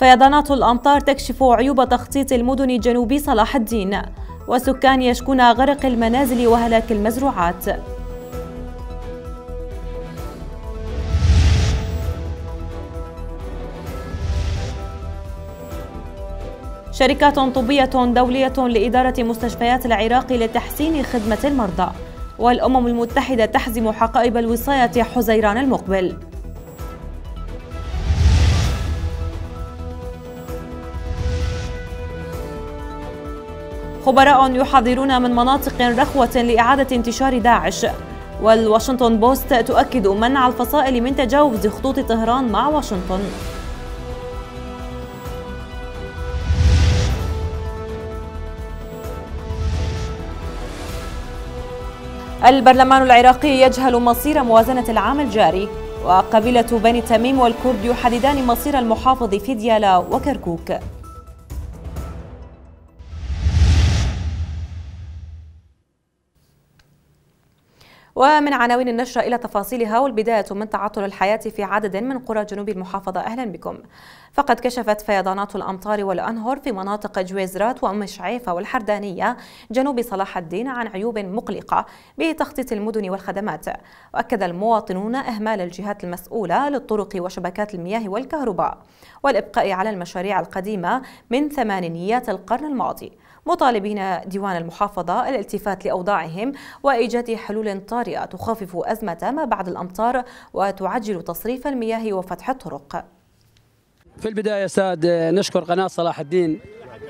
فيضانات الأمطار تكشف عيوب تخطيط المدن جنوبي صلاح الدين وسكان يشكون غرق المنازل وهلاك المزروعات شركات طبية دولية لإدارة مستشفيات العراق لتحسين خدمة المرضى والأمم المتحدة تحزم حقائب الوصاية حزيران المقبل خبراء يحذرون من مناطق رخوة لإعادة انتشار داعش والواشنطن بوست تؤكد منع الفصائل من تجاوز خطوط طهران مع واشنطن البرلمان العراقي يجهل مصير موازنة العام الجاري وقبيلة بني تميم والكرد يحددان مصير المحافظ في ديالا وكركوك ومن عناوين النشرة إلى تفاصيلها والبداية من تعطل الحياة في عدد من قرى جنوب المحافظة أهلا بكم فقد كشفت فيضانات الأمطار والأنهر في مناطق جويزرات وأم شعيفة والحردانية جنوب صلاح الدين عن عيوب مقلقة بتخطيط المدن والخدمات وأكد المواطنون إهمال الجهات المسؤولة للطرق وشبكات المياه والكهرباء والإبقاء على المشاريع القديمة من ثمانينيات القرن الماضي مطالبين ديوان المحافظة الالتفات لأوضاعهم وإيجاد حلول طارئة تخفف أزمة ما بعد الأمطار وتعجل تصريف المياه وفتح الطرق في البداية ساد نشكر قناة صلاح الدين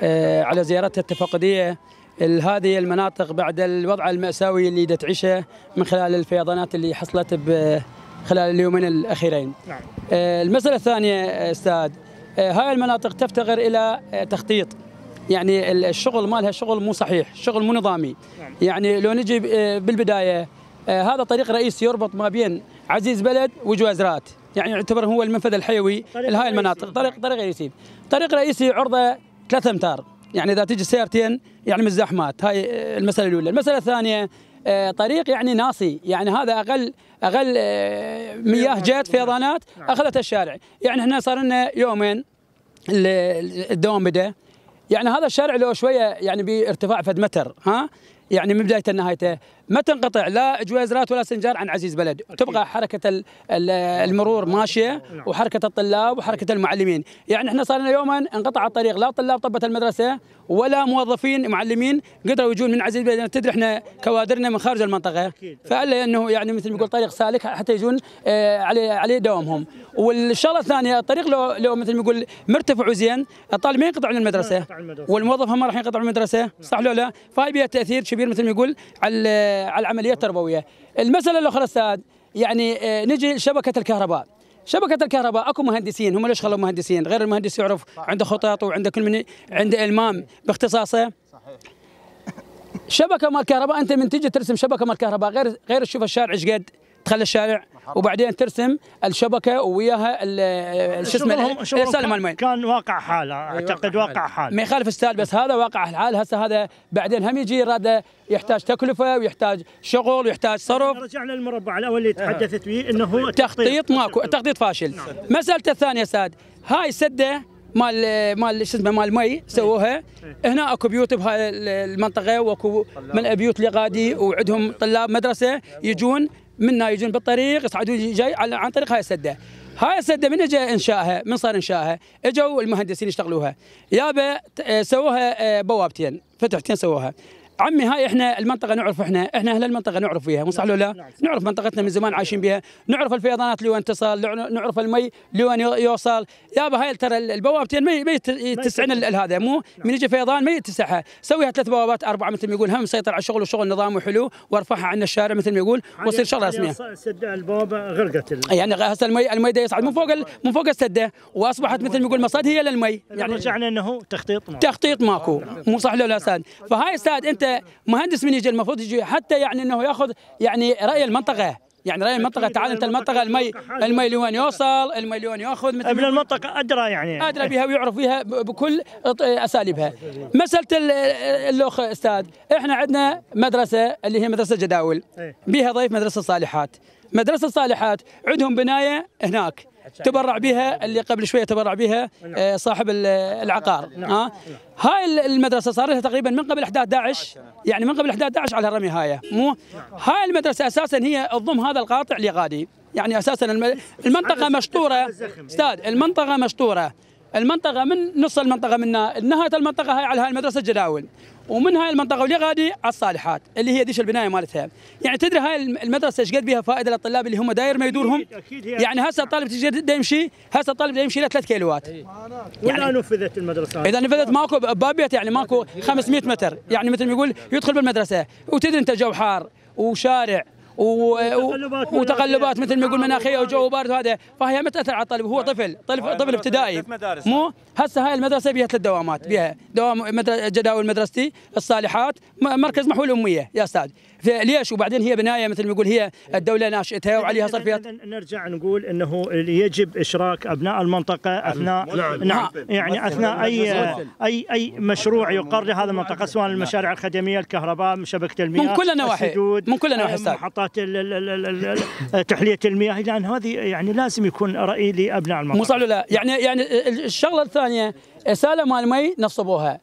آه، على زيارتها التفقدية هذه المناطق بعد الوضع المأساوي اللي تعيشه من خلال الفيضانات اللي حصلت خلال اليومين الأخيرين نعم. آه، المسألة الثانية أستاذ آه، هاي المناطق تفتقر إلى تخطيط يعني الشغل مالها شغل مو صحيح شغل مو نظامي نعم. يعني لو نجي آه، بالبدايه آه، هذا طريق رئيسي يربط ما بين عزيز بلد وجوازرات يعني يعتبر هو المنفذ الحيوي لهاي المناطق نعم. طريق طريق رئيسي طريق رئيسي عرضه 3 امتار يعني اذا تجي سيارتين يعني من الزحمات هاي آه، المساله الاولى المساله الثانيه طريق يعني ناصي يعني هذا اقل اقل مياه جت فيضانات نعم. اخذت الشارع يعني احنا صار لنا يومين الدوام بدا يعني هذا الشارع لو شويه يعني بارتفاع فد متر ها يعني من بدايته نهايته ما تنقطع لا جويزرات ولا سنجار عن عزيز بلد أكيد. تبقى حركه المرور ماشيه نعم. وحركه الطلاب وحركه المعلمين يعني احنا صار لنا يوما انقطع الطريق لا طلاب طبت المدرسه ولا موظفين معلمين قدروا يجون من عزيز بلد يعني تدري احنا كوادرنا من خارج المنطقه فالا انه يعني مثل ما يقول طريق سالك حتى يجون آه، عليه علي دوامهم والشغله الثانيه الطريق لو لو مثل ما يقول مرتفع وزين الطالب ما ينقطع من المدرسه والموظف ما راح ينقطع من المدرسه صح لو لا فهي بها تاثير كبير مثل ما يقول على على العمليه التربويه. المساله الاخرى استاذ يعني آه، نجي شبكه الكهرباء. شبكه الكهرباء اكو مهندسين هم ليش خلوا مهندسين؟ غير المهندس يعرف عنده خطط وعنده كل من عنده المام باختصاصه. صحيح. شبكه مال الكهرباء انت من تجي ترسم شبكه مال الكهرباء غير غير تشوف الشارع ايش قد تخلي الشارع وبعدين ترسم الشبكه وياها شو اسمه الرساله مال المين كان واقع حال أيوة، اعتقد واقع حال ما يخالف استاذ بس هذا واقع الحال هسه هذا بعدين هم يجي رده يحتاج تكلفه ويحتاج شغل ويحتاج صرف رجعنا للمربع الاول اللي تحدثت فيه انه تخطيط ماكو تخطيط فاشل نعم. مساله مسالته الثانيه استاذ هاي سده مال مال شو اسمه مال مي سووها إيه. هنا اكو بيوت بهاي المنطقه واكو من بيوت اللي قادي وعندهم طلاب مدرسه يجون منا يجون بالطريق يصعدون جاي عن طريق هاي السده هاي السده من اجى انشائها من صار انشائها اجوا المهندسين يشتغلوها يابا سووها آه، بوابتين فتحتين سووها عمي هاي احنا المنطقه نعرف احنا احنا اهل المنطقه نعرف فيها مو صح ولا لا؟ نعم، نعرف منطقتنا من زمان عايشين بها، نعرف الفيضانات لوين تصل، نعرف المي لوين يوصل، يابا هاي ترى البوابتين ما تسعن هذا مو نعم. من يجي فيضان ما يتسعها، سويها ثلاث بوابات اربعه مثل ما يقول هم مسيطر على الشغل وشغل نظامه حلو وارفعها عنا الشارع مثل ما يقول وصير شغله رسميه. البوابه غرقت يعني هسه المي المي يصعد من فوق من فوق السده واصبحت مثل ما يقول مصاد هي للمي يعني رجعنا انه تخطيط تخطيط ماكو نعم. مو صح لو لا فهاي استاذ انت مهندس من يجي المفروض يجي حتى يعني انه ياخذ يعني راي المنطقه يعني راي المنطقه تعال انت المنطقه المي المي لوين يوصل المي لوين ياخذ مثل ابن المنطقه ادرى يعني ادرى بها ويعرف بها بكل اساليبها مساله الاخ استاذ احنا عندنا مدرسه اللي هي مدرسه جداول إيه. بها ضيف مدرسه صالحات مدرسه صالحات عندهم بنايه هناك تبرع بها اللي قبل شويه تبرع بها نعم. آه، صاحب العقار نعم. ها آه؟ نعم. هاي المدرسه صار لها تقريبا من قبل احداث داعش يعني من قبل احداث داعش على الرمي هاي مو هاي المدرسه اساسا هي تضم هذا القاطع لغادي يعني اساسا المنطقه مشطوره استاذ المنطقه مشطوره المنطقة من نص المنطقة من نهاية المنطقة هاي على هاي المدرسة جداول ومن هاي المنطقة غادي على الصالحات اللي هي ديش البناية مالتها يعني تدري هاي المدرسة ايش قد بيها فائدة للطلاب اللي هم داير ما يدورهم يعني هسه الطالب تجي يمشي هسه الطالب يمشي له 3 كيلوات يعني نفذت المدرسة إذا نفذت ماكو بابيت يعني ماكو 500 متر يعني مثل ما يقول يدخل بالمدرسة وتدري أنت جو حار وشارع وتقلبات, وتقلبات مثل ما يقول مناخيه آه، وجو بارد وهذا فهي ما تاثر على الطالب هو طيب. طفل طيب، طفل, طفل ابتدائي مو هسه هاي المدرسه بيها ثلاث دوامات بيها دوام جداول مدرستي الصالحات مركز محول اميه يا استاذ ليش وبعدين هي بنايه مثل ما يقول هي الدوله ناشئتها وعليها صرفيات نرجع نقول انه يجب اشراك ابناء المنطقه نعم، يعني اثناء نعم, يعني اثناء اي اي اي مشروع يقر لهذه المنطقه سواء المشاريع الخدميه الكهرباء شبكه المياه من كل النواحي من كل النواحي آه، محطات تحليه المياه لان هذه يعني لازم يكون راي لابناء المنطقه مو لا يعني يعني الشغله الثانيه ساله مال مي نصبوها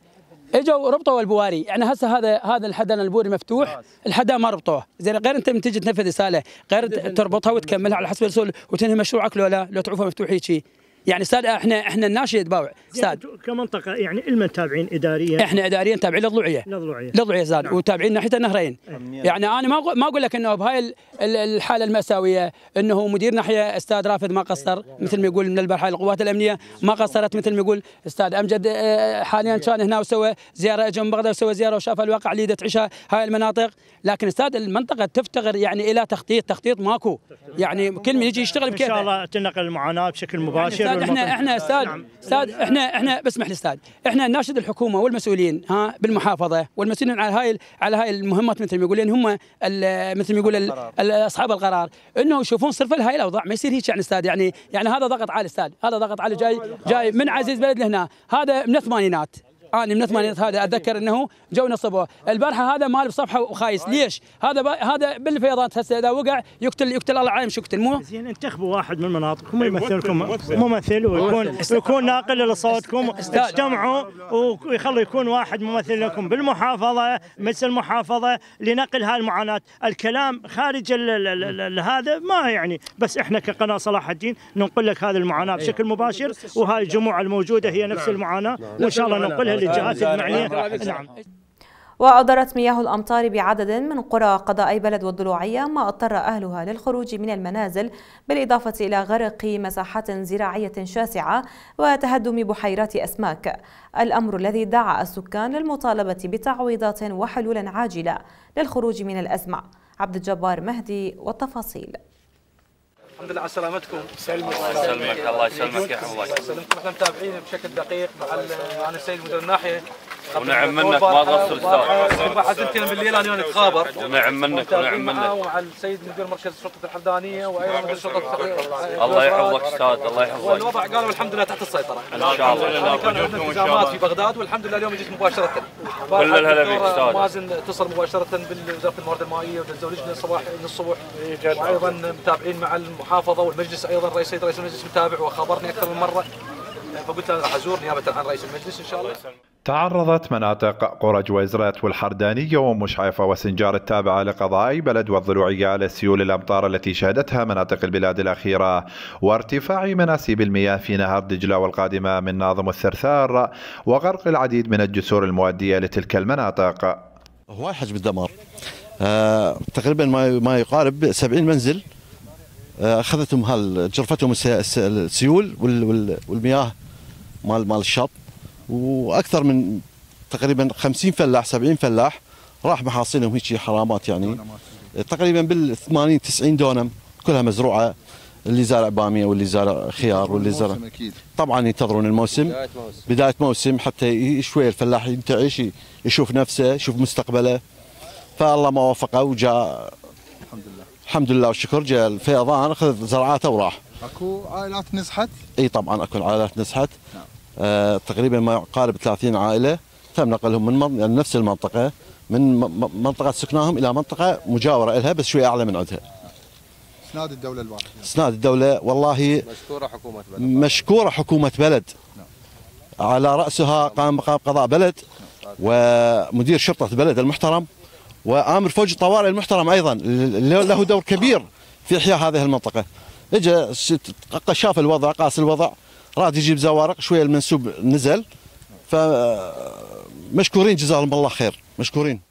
اجوا ربطوا البواري يعني هسه هذا هذا الحدن البوري مفتوح الحدا ما ربطوه زين غير انت من تجي تنفذ رساله غير تربطها وتكملها على حسب الرسول وتنهي مشروعك لو لا لو تعوفها مفتوح هيك يعني استاذ احنا احنا الناشئ يتباوع استاذ كمنطقه يعني المن تابعين اداريا احنا اداريا تابعين للضلوعيه للضلوعيه للضلوعيه استاذ نعم. وتابعين ناحيه النهرين إيه. أمنية. يعني انا ما ما اقول لك انه بهاي الحاله الماساويه انه مدير ناحيه استاذ رافد ما قصر إيه. مثل ما يقول من البرحه القوات الامنيه ما إيه. قصرت مثل ما يقول استاذ امجد حاليا كان هنا وسوى زياره اجى من بغداد وسوى زياره وشاف الواقع اللي تعيشها هاي المناطق لكن استاذ المنطقه تفتقر يعني الى تخطيط تخطيط ماكو يعني كل من يجي يشتغل بكيفه ان شاء الله تنقل المعاناه بشكل يعني مباشر استاذ احنا احنا استاذ استاذ نعم. احنا احنا بسمح لي استاذ احنا ناشد الحكومه والمسؤولين ها بالمحافظه والمسؤولين على هاي على هاي المهمات مثل ما يقول هم مثل ما يقول اصحاب القرار انه يشوفون صرف هاي الاوضاع ما يصير هيك يعني استاذ يعني يعني هذا ضغط عالي استاذ هذا ضغط عالي جاي جاي من عزيز بلد لهنا هذا من الثمانينات اعاني من الثمانينات هذا اتذكر إيه. انه جو نصبوه البارحه هذا مال بصفحه وخايس ليش؟ هذا با... هذا بالفيضانات هسه اذا وقع يقتل يقتل الله عالم شو يقتل مو زين يعني انتخبوا واحد من مناطقكم إيه، يمثلكم ممثل ويكون يكون ناقل لصوتكم اجتمعوا ويخلوا يكون واحد ممثل لكم بالمحافظه مجلس المحافظه لنقل هاي المعاناه، الكلام خارج هذا ما يعني بس احنا كقناه صلاح الدين ننقل لك هذه المعاناه بشكل إيه. مباشر وهاي الجموع الموجوده هي نفس نعم. المعاناه نعم. وان شاء الله ننقلها للجهات المعنيه نعم وأضرت مياه الأمطار بعدد من قرى قضاء بلد والضلوعية ما اضطر أهلها للخروج من المنازل بالإضافة إلى غرق مساحات زراعية شاسعة وتهدم بحيرات أسماك الأمر الذي دعا السكان للمطالبة بتعويضات وحلول عاجلة للخروج من الأزمة عبد الجبار مهدي والتفاصيل الحمد لله على سلامتكم سلمك الله يسلمك الله يسلمك يا حواج سلمكم احنا متابعين بشكل دقيق مع معنا السيد مدير الناحيه ونعم منك ما تغسل حزنت حزنتنا بالليل انا وانا اتخابر ونعم منك ونعم منك ومع السيد مدير مركز الشرطه الحمدانية وايضا مدير شرطة الله يحفظك استاذ الله يحفظك والوضع قالوا الحمد لله تحت السيطرة ان شاء الله كان عندنا التزامات في بغداد والحمد لله اليوم جيت مباشرة كل الهلا فيك استاذ مازن اتصل مباشرة بوزاره الموارد المائية لجنه الصباح من الصبح إيه، وايضا متابعين مع المحافظة والمجلس ايضا رئيس رئيس المجلس متابع وخبرني اكثر من مرة فقلت له راح ازور نيابه عن رئيس المجلس ان شاء الله تعرضت مناطق قرى جويزرات والحردانية ومشعفة وسنجار التابعة لقضاء بلد والضلوعية على سيول الأمطار التي شهدتها مناطق البلاد الأخيرة وارتفاع مناسيب المياه في نهر دجلة والقادمة من ناظم الثرثار وغرق العديد من الجسور المؤدية لتلك المناطق هواي حجم الدمار أه تقريبا ما يقارب 70 منزل آه، اخذتهم هال جرفتهم السيول والمياه مال مال الشط واكثر من تقريبا 50 فلاح 70 فلاح راح محاصيلهم هيك حرامات يعني تقريبا بال 80 90 دونم كلها مزروعه اللي زارع باميه واللي زارع خيار واللي زارع طبعا ينتظرون الموسم بدايه موسم بدايه موسم حتى شوي الفلاح ينتعش يشوف نفسه يشوف مستقبله فالله ما وفقه وجاء الحمد لله الحمد لله والشكر جاء الفيضان اخذ زرعاته وراح اكو عائلات نزحت؟ اي طبعا اكو عائلات نزحت نعم. آه، تقريبا ما يقارب 30 عائله تم نقلهم من يعني نفس المنطقه من منطقه سكناهم الى منطقه مجاوره لها بس شويه اعلى من عندها. اسناد الدوله الواحد اسناد الدوله والله مشكوره حكومه بلد مشكوره حكومه بلد على راسها قام مقام قضاء بلد ومدير شرطه بلد المحترم وامر فوج الطوارئ المحترم ايضا له دور كبير في احياء هذه المنطقه. اجى شاف الوضع قاس الوضع راه تيجيب زوارق شويه المنسوب نزل ف مشكورين جزاهم الله خير مشكورين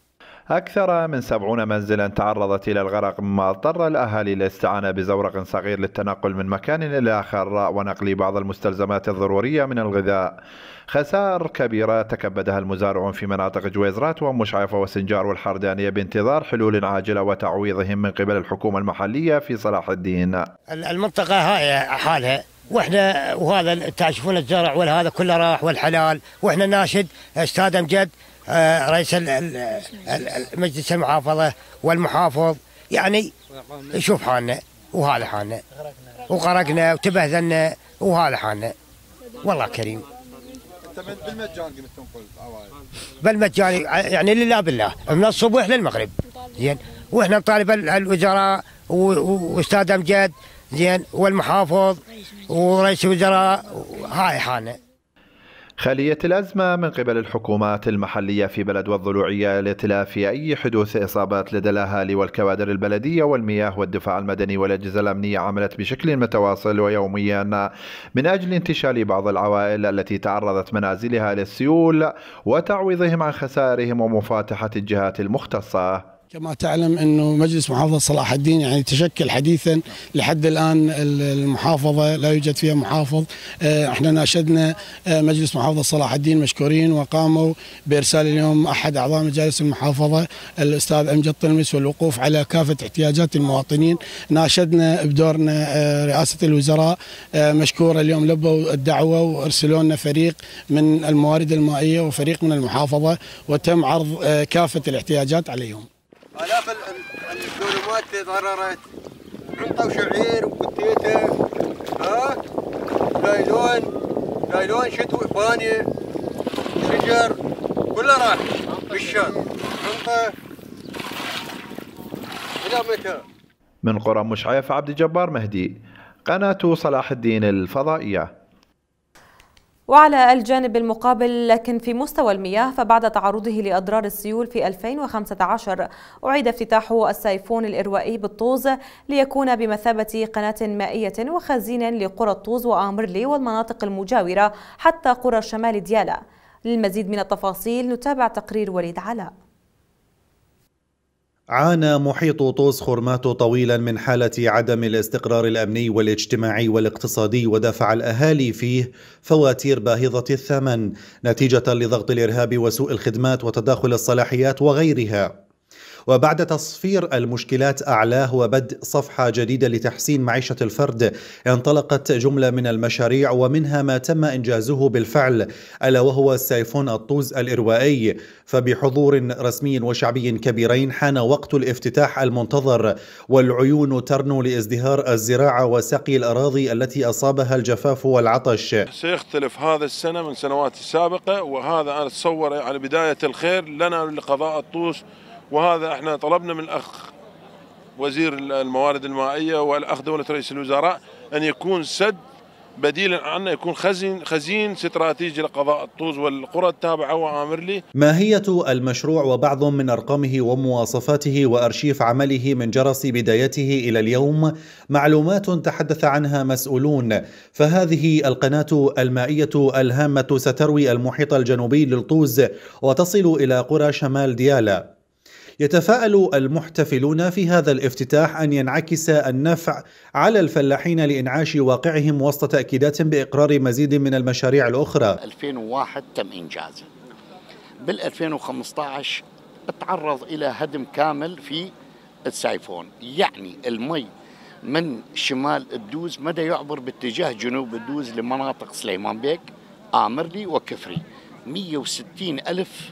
أكثر من سبعون منزلا تعرضت إلى الغرق مما اضطر الأهالي للاستعانة بزورق صغير للتنقل من مكان إلى آخر ونقل بعض المستلزمات الضرورية من الغذاء خسائر كبيرة تكبدها المزارعون في مناطق جويزرات ومشعفة وسنجار والحردانية بانتظار حلول عاجلة وتعويضهم من قبل الحكومة المحلية في صلاح الدين المنطقة هاي حالها واحنا وهذا تعشفون الزرع والهذا كله راح والحلال واحنا ناشد استاذ امجد آه، رئيس مجلس المحافظه والمحافظ يعني شوف حالنا وهذا حالنا وغرقنا وتبهذلنا وهذا حالنا والله كريم بالمجان بالمجان يعني لله بالله من الصبح للمغرب زين واحنا نطالب الوزراء واستاذ امجد زين والمحافظ ورئيس الوزراء هاي حالنا خلية الأزمة من قبل الحكومات المحلية في بلد والضلوعية لتلافي أي حدوث إصابات لدى الأهالي والكوادر البلدية والمياه والدفاع المدني والأجهزة الأمنية عملت بشكل متواصل ويوميا من أجل انتشال بعض العوائل التي تعرضت منازلها للسيول وتعويضهم عن خسائرهم ومفاتحة الجهات المختصة كما تعلم انه مجلس محافظه صلاح الدين يعني تشكل حديثا لحد الان المحافظه لا يوجد فيها محافظ آه، احنا ناشدنا آه، مجلس محافظه صلاح الدين مشكورين وقاموا بارسال اليوم احد اعضاء مجالس المحافظه الاستاذ امجد طلمس والوقوف على كافه احتياجات المواطنين ناشدنا بدورنا آه، رئاسه الوزراء مشكوره اليوم لبوا الدعوه وارسلوا لنا فريق من الموارد المائيه وفريق من المحافظه وتم عرض كافه الاحتياجات عليهم آلاف الدولمات تضررت عنطوا شعير وبتيته ها نايلون نايلون شتوي فانية شجر كله راح بالشان عنطة إلى متى من قرى مشعيف عبد الجبار مهدي قناة صلاح الدين الفضائية وعلى الجانب المقابل لكن في مستوى المياه فبعد تعرضه لأضرار السيول في 2015 أعيد افتتاح السيفون الإروائي بالطوز ليكون بمثابة قناة مائية وخزين لقرى الطوز وآمرلي والمناطق المجاورة حتى قرى شمال ديالا للمزيد من التفاصيل نتابع تقرير وليد علاء عانى محيط طوس خرماتو طويلا من حالة عدم الاستقرار الأمني والاجتماعي والاقتصادي ودفع الأهالي فيه فواتير باهظة الثمن نتيجة لضغط الإرهاب وسوء الخدمات وتداخل الصلاحيات وغيرها وبعد تصفير المشكلات أعلاه وبدء صفحة جديدة لتحسين معيشة الفرد انطلقت جملة من المشاريع ومنها ما تم إنجازه بالفعل ألا وهو السيفون الطوز الإروائي فبحضور رسمي وشعبي كبيرين حان وقت الافتتاح المنتظر والعيون ترنو لازدهار الزراعة وسقي الأراضي التي أصابها الجفاف والعطش سيختلف هذا السنة من سنوات السابقة وهذا أنا أتصور على يعني بداية الخير لنا لقضاء الطوس وهذا احنا طلبنا من الاخ وزير الموارد المائيه والاخ دوله رئيس الوزراء ان يكون سد بديلا عنه يكون خزين خزين استراتيجي لقضاء الطوز والقرى التابعه وامرلي. ماهيه المشروع وبعض من ارقامه ومواصفاته وارشيف عمله من جرس بدايته الى اليوم معلومات تحدث عنها مسؤولون فهذه القناه المائيه الهامه ستروي المحيط الجنوبي للطوز وتصل الى قرى شمال ديالا يتفاءل المحتفلون في هذا الافتتاح أن ينعكس النفع على الفلاحين لإنعاش واقعهم وسط تأكيدات بإقرار مزيد من المشاريع الأخرى 2001 تم إنجازه بال 2015 تعرض إلى هدم كامل في السايفون يعني المي من شمال الدوز مدى يعبر باتجاه جنوب الدوز لمناطق سليمان بيك آمرلي وكفري 160 ألف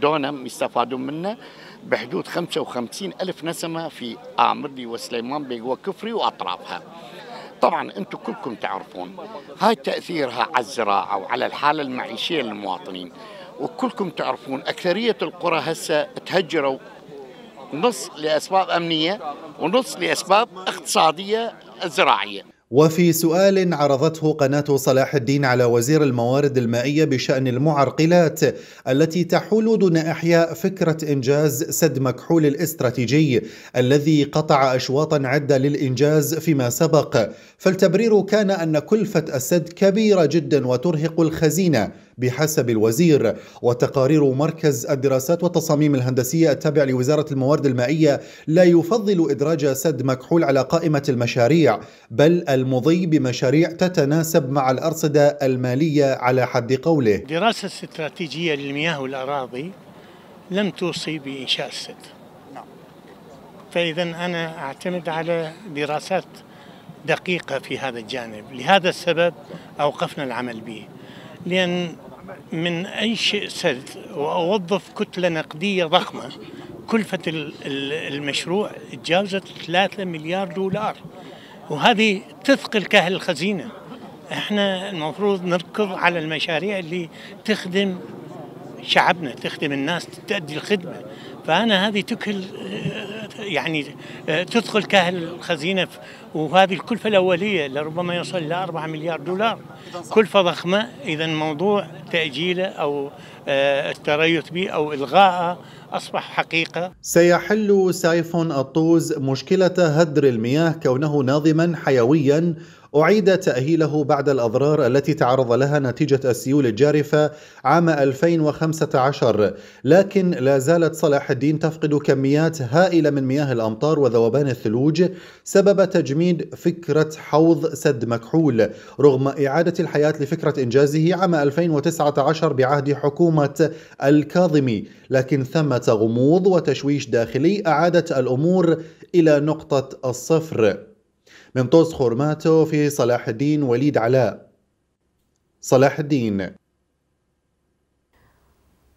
دونم يستفادون منه بحدود 55 ألف نسمة في آمردي وسليمان بيق وكفري وأطرافها طبعا انتم كلكم تعرفون هاي تاثيرها على الزراعه وعلى الحاله المعيشيه للمواطنين وكلكم تعرفون اكثريه القرى هسه تهجروا نص لاسباب امنيه ونص لاسباب اقتصاديه زراعيه وفي سؤال عرضته قناة صلاح الدين على وزير الموارد المائية بشأن المعرقلات التي تحول دون إحياء فكرة إنجاز سد مكحول الاستراتيجي الذي قطع أشواطا عدة للإنجاز فيما سبق فالتبرير كان أن كلفة السد كبيرة جدا وترهق الخزينة بحسب الوزير وتقارير مركز الدراسات والتصاميم الهندسية التابع لوزارة الموارد المائية لا يفضل إدراج سد مكحول على قائمة المشاريع بل المضي بمشاريع تتناسب مع الأرصدة المالية على حد قوله دراسة استراتيجية للمياه والأراضي لم توصي بإنشاء السد نعم. فإذا أنا أعتمد على دراسات دقيقة في هذا الجانب لهذا السبب أوقفنا العمل به لأن من أي شيء سرد وأوظف كتلة نقدية ضخمة كلفة المشروع تجاوزت 3 مليار دولار وهذه تثقل كاهل الخزينة احنا المفروض نركض على المشاريع اللي تخدم شعبنا تخدم الناس تؤدي الخدمة فأنا هذه تكل يعني تدخل كاهل الخزينة وهذه الكلفة الأولية لربما يصل إلى 4 مليار دولار كلفة ضخمة إذا موضوع تأجيله أو آه، التريث به أو إلغائه أصبح حقيقة سيحل سيف الطوز مشكلة هدر المياه كونه ناظما حيويا أعيد تأهيله بعد الأضرار التي تعرض لها نتيجة السيول الجارفة عام 2015 لكن لا زالت صلاح الدين تفقد كميات هائلة من مياه الأمطار وذوبان الثلوج سبب تجميد فكرة حوض سد مكحول رغم إعادة الحياة لفكرة إنجازه عام 2019 بعهد حكومة الكاظمي لكن ثمة غموض وتشويش داخلي أعادت الأمور إلى نقطة الصفر من طوس خورماتو في صلاح الدين وليد علاء صلاح الدين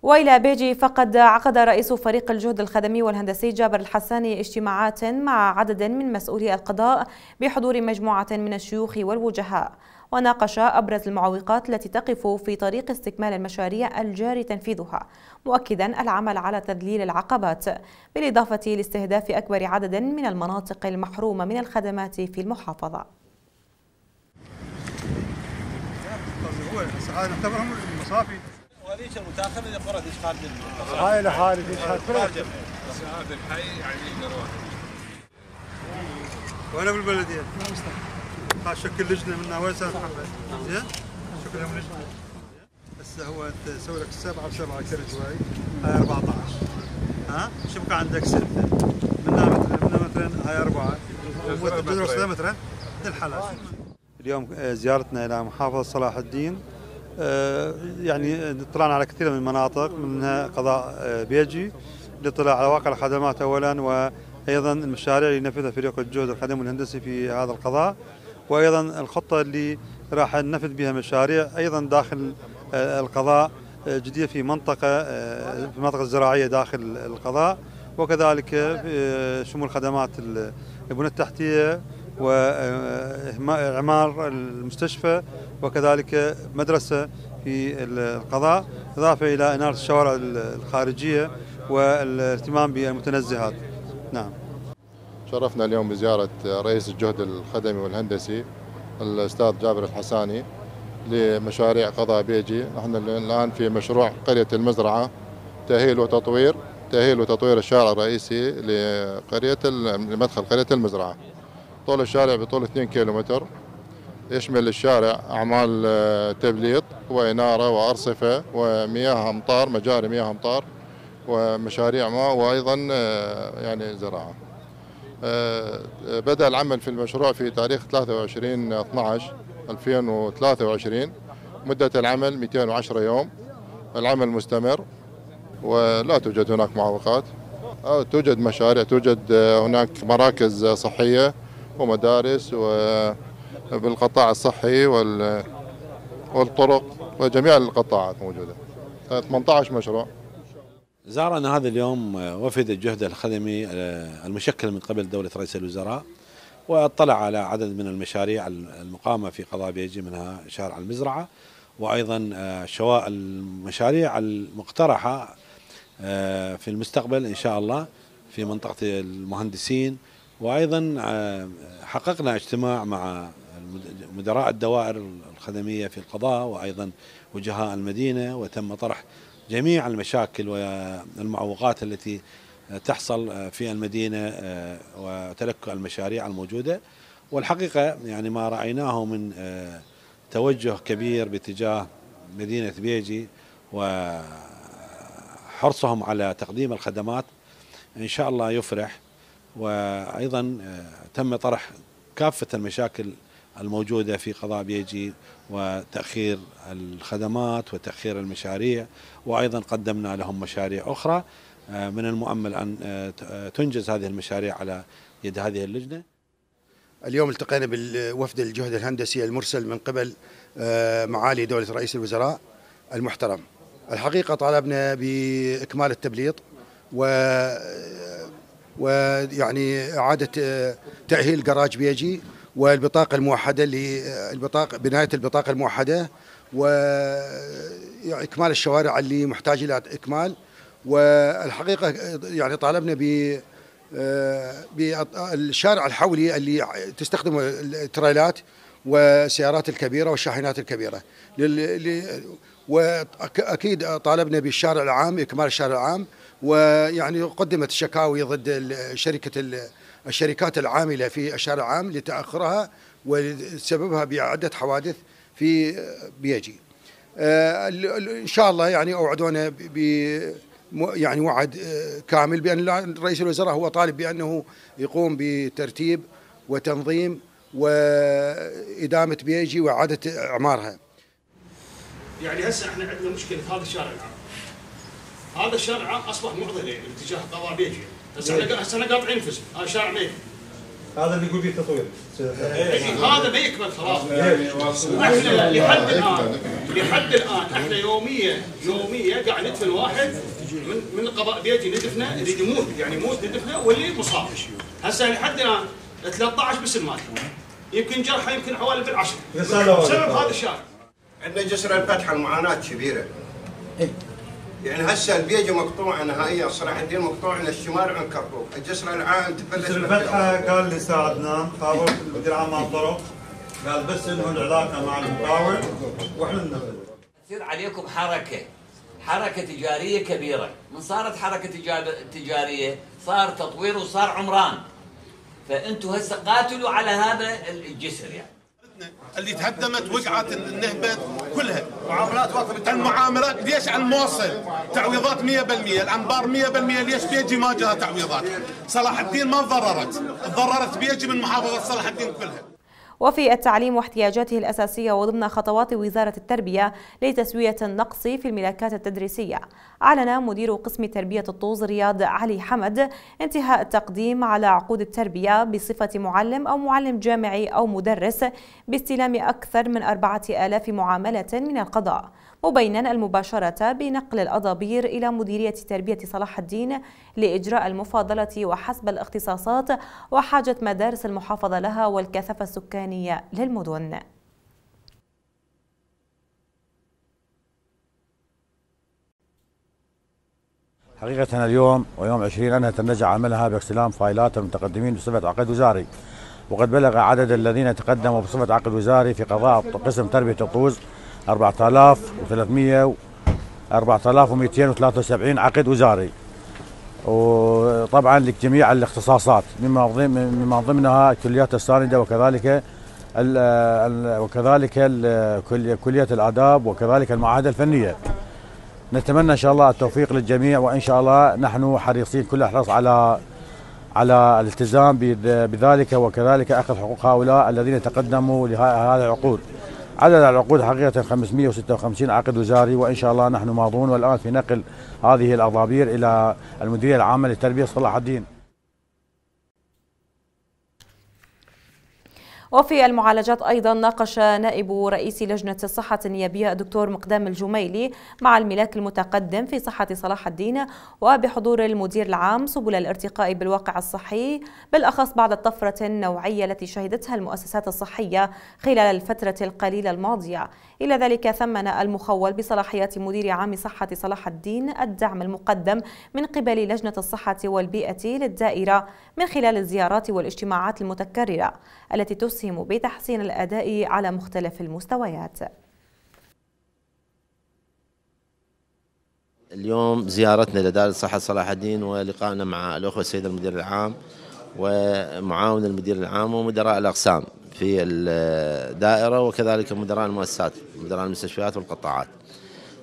وإلى بيجي فقد عقد رئيس فريق الجهد الخدمي والهندسي جابر الحساني اجتماعات مع عدد من مسؤولي القضاء بحضور مجموعة من الشيوخ والوجهاء وناقش أبرز المعوقات التي تقف في طريق استكمال المشاريع الجاري تنفيذها مؤكدا العمل على تذليل العقبات بالإضافة لاستهداف أكبر عدد من المناطق المحرومة من الخدمات في المحافظة وهذيك المتاخر اللي هاي الحي يعني وانا بالبلديه شكل لجنه من نواسا محمد زين شكل لجنه هسه هو تسوي لك السبعه وسبعه كيلو جواي هاي 14 ها بقى عندك سته منها متر منها مثلا هاي اربعه طيب. مثلا مترين اليوم آه، زيارتنا الى محافظه صلاح الدين آه، يعني اطلعنا آه، على كثير من المناطق منها قضاء بيجي للاطلاع على واقع الخدمات اولا وايضا المشاريع اللي ينفذها فريق الجهد الخدمي والهندسي في هذا القضاء وايضا الخطه اللي راح ننفذ بها مشاريع ايضا داخل آه، القضاء آه، جديده في منطقه آه، في المنطقه الزراعيه داخل القضاء وكذلك شمول خدمات البنى التحتيه واعمار المستشفى وكذلك مدرسه في القضاء اضافه الى اناره الشوارع الخارجيه والاهتمام بالمتنزهات نعم شرفنا اليوم بزيارة رئيس الجهد الخدمي والهندسي الأستاذ جابر الحساني لمشاريع قضاء بيجي نحن الآن في مشروع قرية المزرعة تأهيل وتطوير تأهيل وتطوير الشارع الرئيسي لقرية لمدخل قرية المزرعة طول الشارع بطول 2 كيلومتر يشمل الشارع أعمال آه، تبليط وإنارة وأرصفة ومياه أمطار مجاري مياه أمطار ومشاريع ماء وأيضا آه، يعني زراعة آه، آه، بدأ العمل في المشروع في تاريخ 23 12 2023 مدة العمل 210 يوم العمل مستمر ولا توجد هناك معوقات توجد مشاريع توجد آه، هناك مراكز صحية ومدارس وبالقطاع الصحي والطرق وجميع القطاعات موجودة 18 مشروع زارنا هذا اليوم آه، وفد الجهد الخدمي آه، المشكل من قبل دولة رئيس الوزراء واطلع على عدد من المشاريع المقامة في قضاء بيجي منها شارع المزرعة وأيضا آه، شواء المشاريع المقترحة في المستقبل إن شاء الله في منطقة المهندسين وأيضا حققنا اجتماع مع مدراء الدوائر الخدمية في القضاء وأيضا وجهاء المدينة وتم طرح جميع المشاكل والمعوقات التي تحصل في المدينة آه، وتلك المشاريع الموجودة والحقيقة يعني ما رأيناه من آه، توجه كبير باتجاه مدينة بيجي وحرصهم على تقديم الخدمات إن شاء الله يفرح وأيضا آه، تم طرح كافة المشاكل الموجودة في قضاء بيجي وتأخير الخدمات وتأخير المشاريع وأيضا قدمنا لهم مشاريع أخرى آه، من المؤمل أن آه، آه، تنجز هذه المشاريع على يد هذه اللجنة اليوم التقينا بالوفد الجهد الهندسي المرسل من قبل معالي دولة رئيس الوزراء المحترم الحقيقة طالبنا بإكمال التبليط و ويعني إعادة تأهيل جراج بيجي والبطاقه الموحده اللي آه، البطاقه بنايه البطاقه الموحده واكمال يعني الشوارع اللي محتاجه الى اكمال والحقيقه آه، يعني طالبنا ب آه، بالشارع الحولي اللي تستخدم التريلات والسيارات الكبيره والشاحنات الكبيره واكيد طالبنا بالشارع العام اكمال الشارع العام ويعني قدمت شكاوي ضد شركه الشركات العاملة في الشارع العام لتأخرها وسببها بعدة حوادث في بيجي آه، ان شاء الله يعني اوعدونا ب يعني وعد آه، كامل بان رئيس الوزراء هو طالب بانه يقوم بترتيب وتنظيم وادامه بيجي واعاده اعمارها. يعني هسه احنا عندنا مشكله في هذا الشارع العام. هذا الشارع العام اصبح معضله باتجاه قضاء بيجي. بس احنا احنا قاطعين انفسنا هذا شارع ميت هذا اللي يقول فيه تطوير إيه، هذا ما يكمل خلاص إيه. احنا لحد الان لحد الان احنا يوميا يوميا قاعد ندفن واحد من من قضاء بيتي ندفنه اللي يموت يعني يموت ندفنه واللي مصاب هسه لحد الان 13 بس مات يمكن جرحه يمكن حوالي بالعشر بسبب هذا الشارع عندنا جسر الفتح المعاناه كبيره إيه. يعني هسه البيجة مقطوعة نهائيا صلاح الدين مقطوع من الشمال عن كركوك، الجسر العام تفلت الفتحة قال لي ساعدنا قابل المدير العام الطرق قال بس انه العلاقة مع المقاول واحنا ننفذ تصير عليكم حركة حركة تجارية كبيرة، من صارت حركة تجارية صار تطوير وصار عمران فانتم هسه قاتلوا على هذا الجسر يعني بلدنا اللي تهدمت وقعت النهبت كلها معاملات واقفه المعاملات ليش عن الموصل تعويضات 100% الانبار 100% ليش بيجي ما جاها تعويضات صلاح الدين ما ضررت ضررت بيجي من محافظه صلاح الدين كلها وفي التعليم واحتياجاته الأساسية وضمن خطوات وزارة التربية لتسوية النقص في الملاكات التدريسية أعلن مدير قسم تربية الطوز رياض علي حمد انتهاء التقديم على عقود التربية بصفة معلم أو معلم جامعي أو مدرس باستلام أكثر من 4000 معاملة من القضاء مبينا المباشرة بنقل الأضابير إلى مديرية تربية صلاح الدين لإجراء المفاضلة وحسب الاختصاصات وحاجة مدارس المحافظة لها والكثافة السكانية للمدن حقيقة اليوم ويوم 20 أنهت النجع عملها باستلام فايلات المتقدمين بصفة عقد وزاري وقد بلغ عدد الذين تقدموا بصفة عقد وزاري في قضاء قسم تربية الطوز 4300 4273 عقد وزاري وطبعا لجميع الاختصاصات مما مما ضمنها الكليات الساندة وكذلك وكذلك كلية الآداب وكذلك المعاهد الفنية نتمنى إن شاء الله التوفيق للجميع وإن شاء الله نحن حريصين كل الحرص على على الالتزام بذلك وكذلك أخذ حقوق هؤلاء الذين تقدموا لهذه العقود عدد العقود حقيقة 556 عقد وزاري وإن شاء الله نحن ماضون والآن في نقل هذه الأضابير إلى المديرية العامة للتربية صلاح الدين وفي المعالجات أيضا ناقش نائب رئيس لجنة الصحة النيابية الدكتور مقدام الجميلي مع الملاك المتقدم في صحة صلاح الدين وبحضور المدير العام سبل الارتقاء بالواقع الصحي بالأخص بعد الطفرة النوعية التي شهدتها المؤسسات الصحية خلال الفترة القليلة الماضية إلى ذلك ثمن المخول بصلاحيات مدير عام صحة صلاح الدين الدعم المقدم من قبل لجنة الصحة والبيئة للدائرة من خلال الزيارات والاجتماعات المتكررة التي تسهم بتحسين الأداء على مختلف المستويات اليوم زيارتنا لدار الصحة صلاح الدين ولقائنا مع الأخوة السيد المدير العام ومعاون المدير العام ومدراء الأقسام في الدائرة وكذلك مدراء المؤسسات مدراء المستشفيات والقطاعات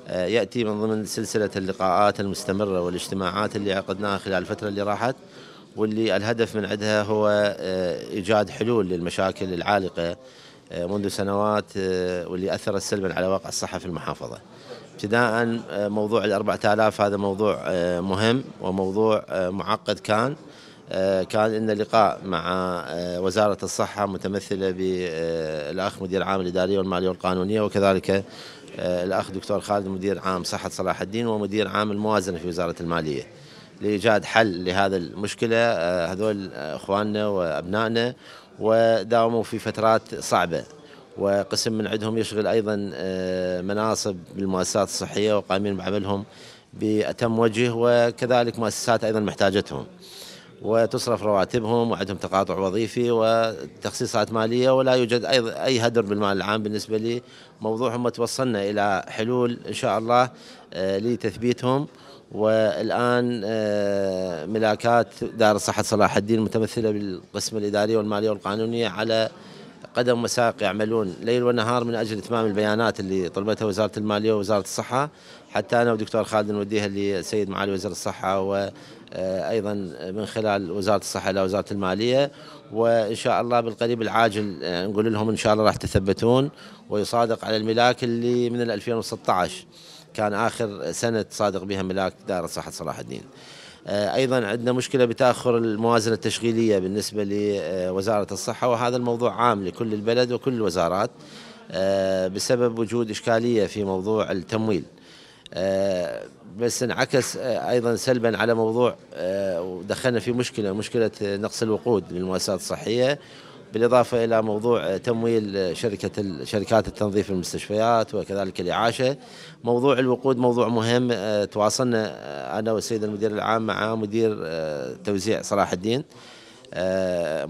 آه، يأتي من ضمن سلسلة اللقاءات المستمرة والاجتماعات اللي عقدناها خلال الفترة اللي راحت واللي الهدف من عندها هو آه، إيجاد حلول للمشاكل العالقة آه، منذ سنوات واللي أثرت سلبا على واقع الصحة في المحافظة ابتداء موضوع الأربعة آلاف هذا موضوع مهم وموضوع معقد كان آه، كان لنا لقاء مع آه، وزارة الصحة متمثلة بالأخ آه، مدير عام الإدارية والمالية والقانونية وكذلك الأخ دكتور خالد مدير عام صحة صلاح الدين ومدير عام الموازنة في وزارة المالية لإيجاد حل لهذا المشكلة هذول إخواننا وأبنائنا وداوموا في فترات صعبة وقسم من عندهم يشغل أيضا مناصب بالمؤسسات الصحية وقائمين بعملهم بأتم وجه وكذلك مؤسسات أيضا محتاجتهم وتصرف رواتبهم وعندهم تقاطع وظيفي وتخصيصات ماليه ولا يوجد اي اي هدر بالمال العام بالنسبه لي موضوعهم وتوصلنا الى حلول ان شاء الله آه، لتثبيتهم والان آه، ملاكات دار صحه صلاح الدين متمثله بالقسم الاداري والماليه والقانونيه على قدم وساق يعملون ليل ونهار من اجل اتمام البيانات اللي طلبتها وزاره الماليه ووزاره الصحه حتى انا ودكتور خالد نوديها للسيد معالي وزير الصحه و آه، ايضا من خلال وزاره الصحه الى وزاره الماليه وان شاء الله بالقريب العاجل آه، نقول لهم ان شاء الله راح تثبتون ويصادق على الملاك اللي من 2016 كان اخر سنه صادق بها ملاك دائره صحه صلاح الدين. آه، ايضا عندنا مشكله بتاخر الموازنه التشغيليه بالنسبه لوزاره الصحه وهذا الموضوع عام لكل البلد وكل الوزارات بسبب وجود اشكاليه في موضوع التمويل. بس انعكس آه، ايضا سلبا على موضوع آه، ودخلنا في مشكله مشكله نقص الوقود للمؤسسات الصحيه بالاضافه الى موضوع آه، تمويل شركه شركات التنظيف المستشفيات وكذلك الاعاشه موضوع الوقود موضوع مهم تواصلنا انا والسيد المدير العام مع مدير توزيع صلاح الدين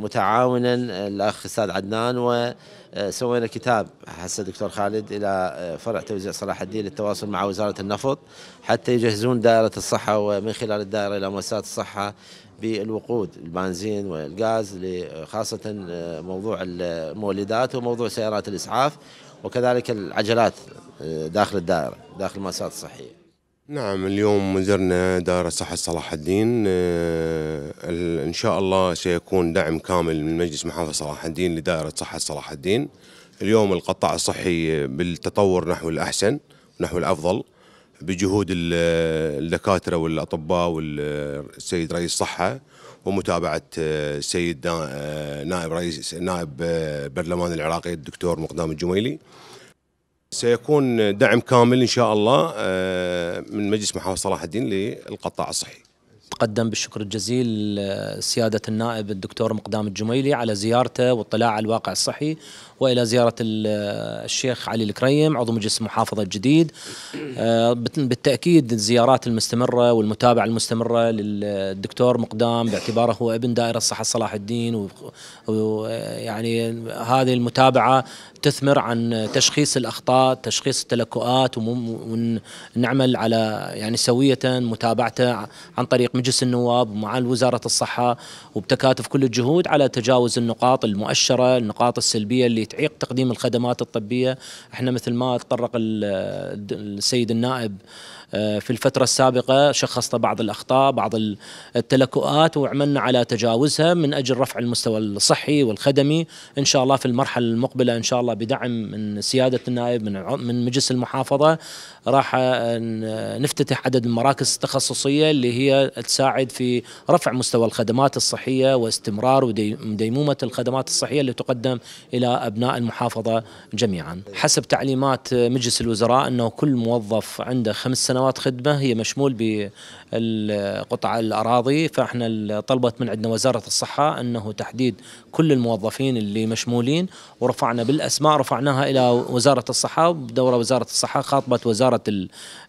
متعاونا الاخ استاذ عدنان و آه، سوينا كتاب هسه دكتور خالد الى آه، فرع توزيع صلاح الدين للتواصل مع وزاره النفط حتى يجهزون دائره الصحه ومن خلال الدائره الى مؤسسات الصحه بالوقود البنزين والغاز خاصه آه، موضوع المولدات وموضوع سيارات الاسعاف وكذلك العجلات داخل الدائره داخل المؤسسات الصحيه نعم اليوم زرنا دار صحة صلاح الدين آه، إن شاء الله سيكون دعم كامل من مجلس محافظة صلاح الدين لدائرة صحة صلاح الدين اليوم القطاع الصحي بالتطور نحو الأحسن نحو الأفضل بجهود الدكاترة والأطباء والسيد رئيس الصحة ومتابعة السيد آه، آه، نائب رئيس نائب برلمان العراقي الدكتور مقدام الجميلي سيكون دعم كامل ان شاء الله آه، من مجلس محافظه صلاح الدين للقطاع الصحي. تقدم بالشكر الجزيل آه، سيادة النائب الدكتور مقدام الجميلي على زيارته والاطلاع على الواقع الصحي وإلى زيارة آه، الشيخ علي الكريم عضو مجلس المحافظة الجديد بالتأكيد الزيارات المستمرة والمتابعة المستمرة للدكتور مقدام باعتباره هو ابن دائرة الصحه صلاح الدين ويعني هذه المتابعة تثمر عن تشخيص الاخطاء تشخيص التلكؤات ونعمل على يعني سويه متابعته عن طريق مجلس النواب ومع وزاره الصحه وبتكاتف كل الجهود على تجاوز النقاط المؤشره النقاط السلبيه اللي تعيق تقديم الخدمات الطبيه احنا مثل ما تطرق السيد النائب آه، في الفترة السابقة شخصنا بعض الأخطاء بعض التلكؤات وعملنا على تجاوزها من أجل رفع المستوى الصحي والخدمي إن شاء الله في المرحلة المقبلة إن شاء الله بدعم من سيادة النائب من من مجلس المحافظة راح آه، نفتتح عدد المراكز التخصصية اللي هي تساعد في رفع مستوى الخدمات الصحية واستمرار وديمومة الخدمات الصحية اللي تقدم إلى أبناء المحافظة جميعا حسب تعليمات مجلس الوزراء أنه كل موظف عنده خمس سنوات سنوات خدمه هي مشمول بالقطع الاراضي فاحنا طلبت من عندنا وزاره الصحه انه تحديد كل الموظفين اللي مشمولين ورفعنا بالاسماء رفعناها الى وزاره الصحه بدوره وزاره الصحه خاطبت وزاره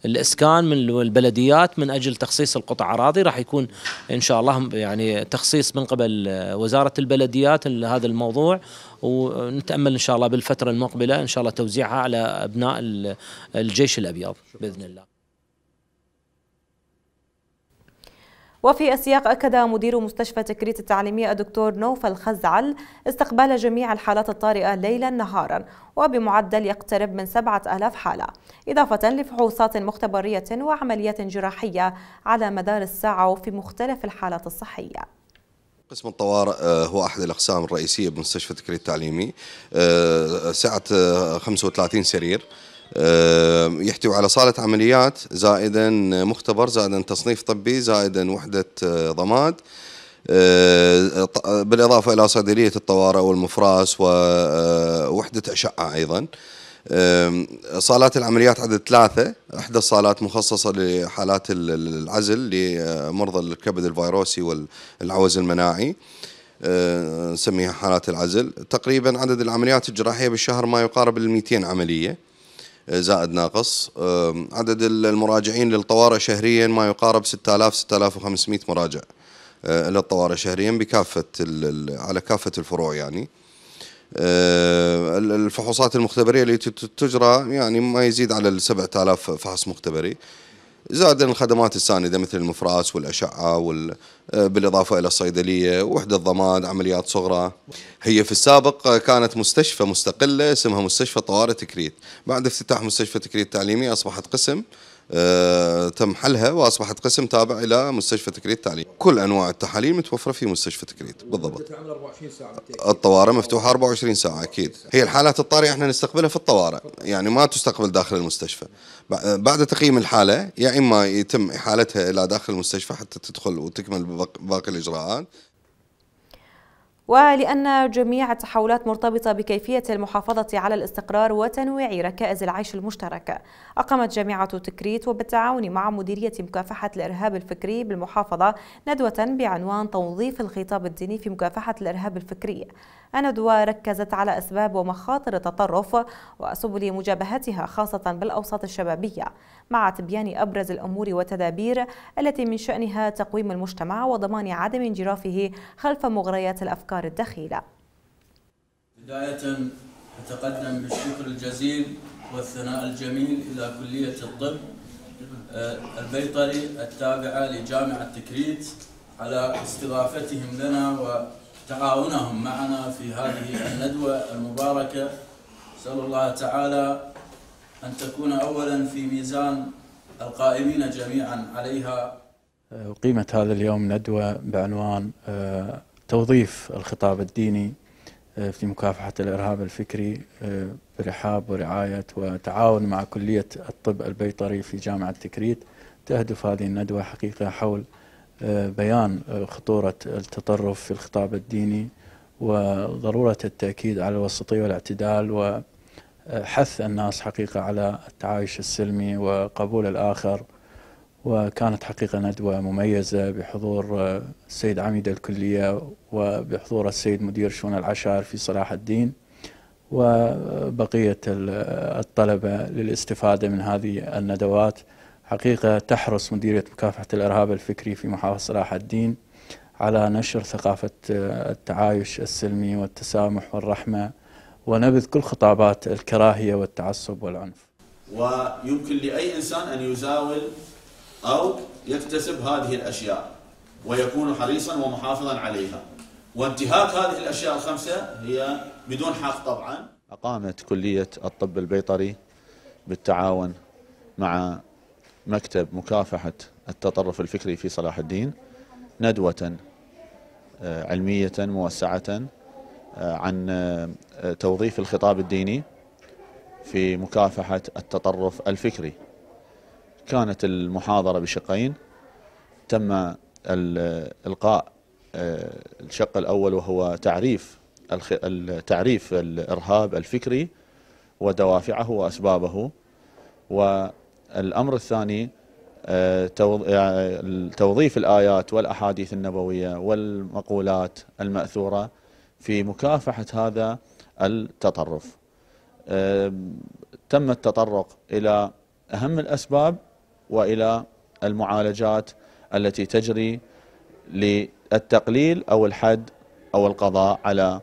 الاسكان من البلديات من اجل تخصيص القطع اراضي راح يكون ان شاء الله يعني تخصيص من قبل وزاره البلديات لهذا الموضوع ونتامل ان شاء الله بالفتره المقبله ان شاء الله توزيعها على ابناء الجيش الابيض باذن الله وفي السياق أكد مدير مستشفى تكريت التعليمية الدكتور نوفل خزعل استقبال جميع الحالات الطارئة ليلا نهارا وبمعدل يقترب من 7000 حالة إضافة لفحوصات مختبرية وعمليات جراحية على مدار الساعة وفي مختلف الحالات الصحية قسم الطوارئ آه، هو احد الاقسام الرئيسيه بمستشفى تكريت التعليمي آه، سعه 35 آه، سرير يحتوي على صالة عمليات زائدا مختبر زائدا تصنيف طبي زائدا وحدة آه، ضماد آه، بالإضافة إلى صيدلية الطوارئ والمفراس ووحدة آه، أشعة أيضا صالات العمليات عدد ثلاثة إحدى الصالات مخصصة لحالات العزل لمرضى الكبد الفيروسي والعوز المناعي نسميها حالات العزل تقريبا عدد العمليات الجراحية بالشهر ما يقارب ال 200 عملية زائد ناقص عدد المراجعين للطوارئ شهريا ما يقارب 6000 6500 مراجع آه، للطوارئ شهريا بكافه على كافه الفروع يعني آه، الفحوصات المختبريه التي تجرى يعني ما يزيد على 7000 فحص مختبري زائد الخدمات الساندة مثل المفراس والأشعة وال... آه، بالإضافة إلى الصيدلية وحدة ضمان عمليات صغرى هي في السابق كانت مستشفى مستقلة اسمها مستشفى طوارئ تكريت بعد افتتاح مستشفى تكريت التعليمي أصبحت قسم آه، تم حلها واصبحت قسم تابع الى مستشفى تكريت التعليم كل انواع التحاليل متوفره في مستشفى تكريت بالضبط 24 ساعه الطوارئ مفتوحه 24 ساعه اكيد هي الحالات الطارئه احنا نستقبلها في الطوارئ يعني ما تستقبل داخل المستشفى بعد تقييم الحاله يا يعني اما يتم احالتها الى داخل المستشفى حتى تدخل وتكمل باقي الاجراءات ولأن جميع التحولات مرتبطة بكيفية المحافظة على الاستقرار وتنويع ركائز العيش المشتركة أقامت جامعة تكريت وبالتعاون مع مديرية مكافحة الإرهاب الفكري بالمحافظة ندوة بعنوان توظيف الخطاب الديني في مكافحة الإرهاب الفكري أندوا ركزت على أسباب ومخاطر التطرف وسبل مجابهتها خاصة بالأوساط الشبابية مع تبيان أبرز الأمور والتدابير التي من شأنها تقويم المجتمع وضمان عدم انجرافه خلف مغريات الأفكار الدخيلة بداية أتقدم بالشكر الجزيل والثناء الجميل إلى كلية الطب آه، البيطري التابعة لجامعة تكريت على استضافتهم لنا تعاونهم معنا في هذه الندوة المباركة سأل الله تعالى أن تكون أولا في ميزان القائمين جميعا عليها أه، أقيمت هذا اليوم ندوة بعنوان أه، توظيف الخطاب الديني أه، في مكافحة الإرهاب الفكري برحاب ورعاية وتعاون مع كلية الطب البيطري في جامعة تكريت تهدف هذه الندوة حقيقة حول بيان خطورة التطرف في الخطاب الديني وضرورة التأكيد على الوسطية والاعتدال وحث الناس حقيقة على التعايش السلمي وقبول الآخر وكانت حقيقة ندوة مميزة بحضور السيد عميد الكلية وبحضور السيد مدير شؤون العشائر في صلاح الدين وبقية الطلبة للاستفادة من هذه الندوات حقيقة تحرص مديرية مكافحة الإرهاب الفكري في محافظة صلاح الدين على نشر ثقافة آه، التعايش السلمي والتسامح والرحمة ونبذ كل خطابات الكراهية والتعصب والعنف ويمكن لأي إنسان أن يزاول أو يكتسب هذه الأشياء ويكون حريصا ومحافظا عليها وانتهاك هذه الأشياء الخمسة هي بدون حق طبعا أقامت كلية الطب البيطري بالتعاون مع مكتب مكافحة التطرف الفكري في صلاح الدين ندوة آه، علمية موسعة آه، عن آه، توظيف الخطاب الديني في مكافحة التطرف الفكري كانت المحاضرة بشقين تم القاء الشق الأول وهو تعريف تعريف الإرهاب الفكري ودوافعه وأسبابه و الأمر الثاني آه، آه، توظيف الآيات والأحاديث النبوية والمقولات المأثورة في مكافحة هذا التطرف آه، تم التطرق إلى أهم الأسباب وإلى المعالجات التي تجري للتقليل أو الحد أو القضاء على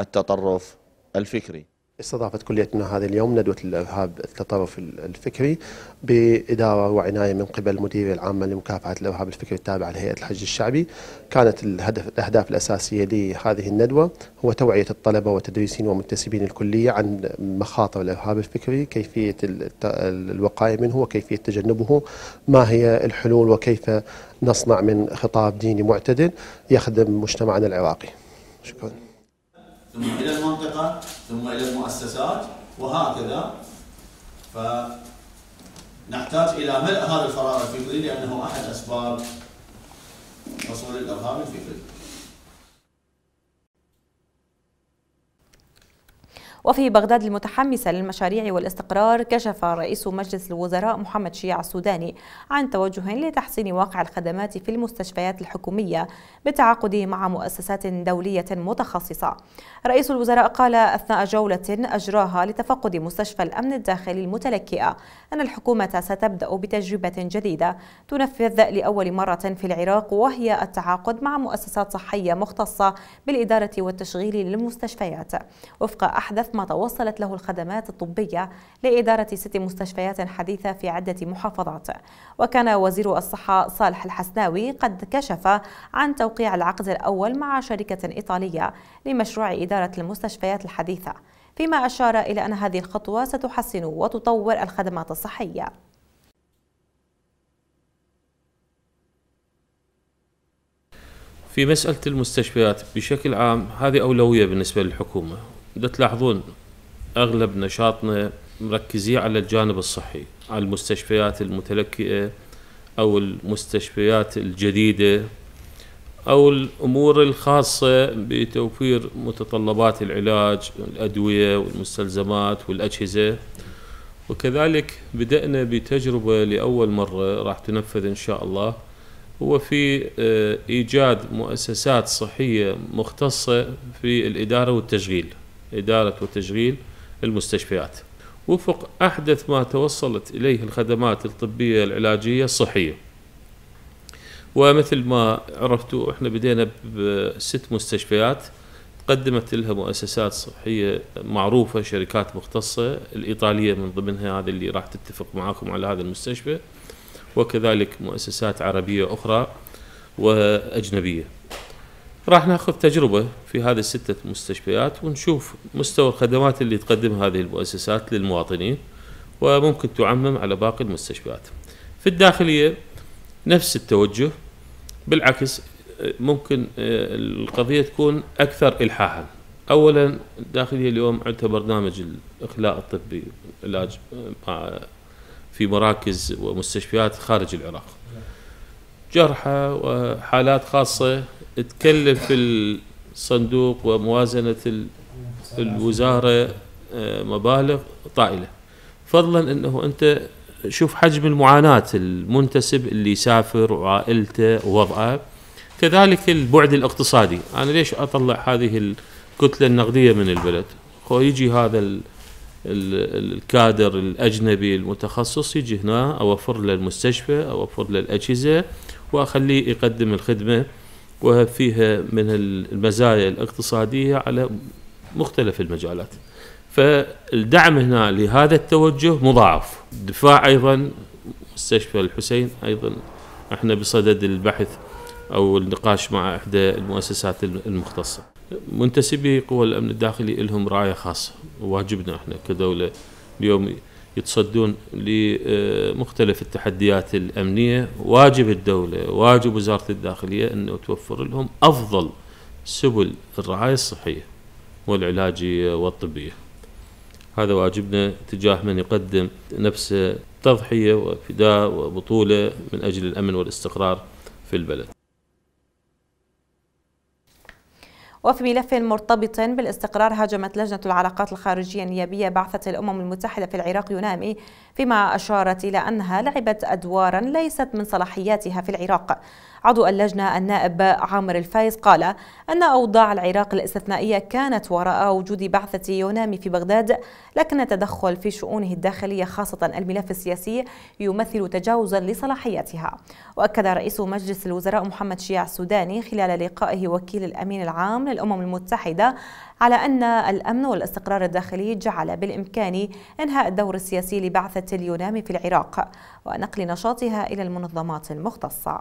التطرف الفكري استضافت كليتنا هذا اليوم ندوة الإرهاب التطرف الفكري بإدارة وعناية من قبل المديرية العامة لمكافحة الإرهاب الفكري التابعة لهيئة الحج الشعبي كانت الهدف الأهداف الأساسية لهذه الندوة هو توعية الطلبة وتدريسين ومنتسبين الكلية عن مخاطر الإرهاب الفكري كيفية الوقاية منه وكيفية تجنبه ما هي الحلول وكيف نصنع من خطاب ديني معتدل يخدم مجتمعنا العراقي شكرا ثم إلى المنطقة ثم إلى المؤسسات وهكذا فنحتاج إلى ملء هذا الفراغ الفكري لأنه أحد أسباب حصول الإرهاب الفكري وفي بغداد المتحمسة للمشاريع والاستقرار كشف رئيس مجلس الوزراء محمد شيع السوداني عن توجه لتحسين واقع الخدمات في المستشفيات الحكومية بالتعاقد مع مؤسسات دولية متخصصة رئيس الوزراء قال أثناء جولة أجراها لتفقد مستشفى الأمن الداخلي المتلكئة أن الحكومة ستبدأ بتجربة جديدة تنفذ لأول مرة في العراق وهي التعاقد مع مؤسسات صحية مختصة بالإدارة والتشغيل للمستشفيات وفق أحدث ما توصلت له الخدمات الطبية لإدارة ست مستشفيات حديثة في عدة محافظات وكان وزير الصحة صالح الحسناوي قد كشف عن توقيع العقد الأول مع شركة إيطالية لمشروع إدارة المستشفيات الحديثة فيما أشار إلى أن هذه الخطوة ستحسن وتطور الخدمات الصحية في مسألة المستشفيات بشكل عام هذه أولوية بالنسبة للحكومة اذا تلاحظون اغلب نشاطنا مركزين على الجانب الصحي على المستشفيات المتلكئه او المستشفيات الجديده او الامور الخاصه بتوفير متطلبات العلاج الادويه والمستلزمات والاجهزه وكذلك بدأنا بتجربة لأول مرة راح تنفذ إن شاء الله هو في آه، إيجاد مؤسسات صحية مختصة في الإدارة والتشغيل إدارة وتشغيل المستشفيات وفق أحدث ما توصلت إليه الخدمات الطبية العلاجية الصحية ومثل ما عرفتوا احنا بدينا بست مستشفيات قدمت لها مؤسسات صحية معروفة شركات مختصة الإيطالية من ضمنها هذه اللي راح تتفق معاكم على هذا المستشفى وكذلك مؤسسات عربية أخرى وأجنبية راح ناخذ تجربه في هذه الستة مستشفيات ونشوف مستوى الخدمات اللي تقدمها هذه المؤسسات للمواطنين وممكن تعمم على باقي المستشفيات. في الداخلية نفس التوجه بالعكس ممكن آه، القضية تكون أكثر إلحاحا أولا الداخلية اليوم عندها برنامج الإخلاء الطبي علاج آه، في مراكز ومستشفيات خارج العراق جرحى وحالات خاصة تكلف الصندوق وموازنة الوزارة آه، مبالغ طائلة فضلا أنه أنت شوف حجم المعاناة المنتسب اللي يسافر وعائلته ووضعه كذلك البعد الاقتصادي أنا ليش أطلع هذه الكتلة النقدية من البلد هو يجي هذا الكادر الأجنبي المتخصص يجي هنا أوفر له المستشفى أوفر له الأجهزة وأخليه يقدم الخدمة وفيها من المزايا الاقتصادية على مختلف المجالات فالدعم هنا لهذا التوجه مضاعف دفاع أيضا مستشفى الحسين أيضا احنا بصدد البحث أو النقاش مع إحدى المؤسسات المختصة منتسبي قوى الأمن الداخلي لهم رعاية خاصة واجبنا احنا كدولة اليوم يتصدون لمختلف التحديات الأمنية واجب الدولة واجب وزارة الداخلية أنه توفر لهم أفضل سبل الرعاية الصحية والعلاجية والطبية هذا واجبنا تجاه من يقدم نفسه تضحية وفداء وبطولة من أجل الأمن والاستقرار في البلد وفي ملف مرتبط بالاستقرار هاجمت لجنة العلاقات الخارجية النيابية بعثة الأمم المتحدة في العراق يونامي فيما أشارت إلى أنها لعبت أدوارا ليست من صلاحياتها في العراق عضو اللجنة النائب عامر الفايز قال أن أوضاع العراق الاستثنائية كانت وراء وجود بعثة يونامي في بغداد لكن التدخل في شؤونه الداخلية خاصة الملف السياسي يمثل تجاوزا لصلاحياتها وأكد رئيس مجلس الوزراء محمد شيع السوداني خلال لقائه وكيل الأمين العام للأمم المتحدة على أن الأمن والاستقرار الداخلي جعل بالإمكان إنهاء الدور السياسي لبعثة اليونامي في العراق ونقل نشاطها إلى المنظمات المختصة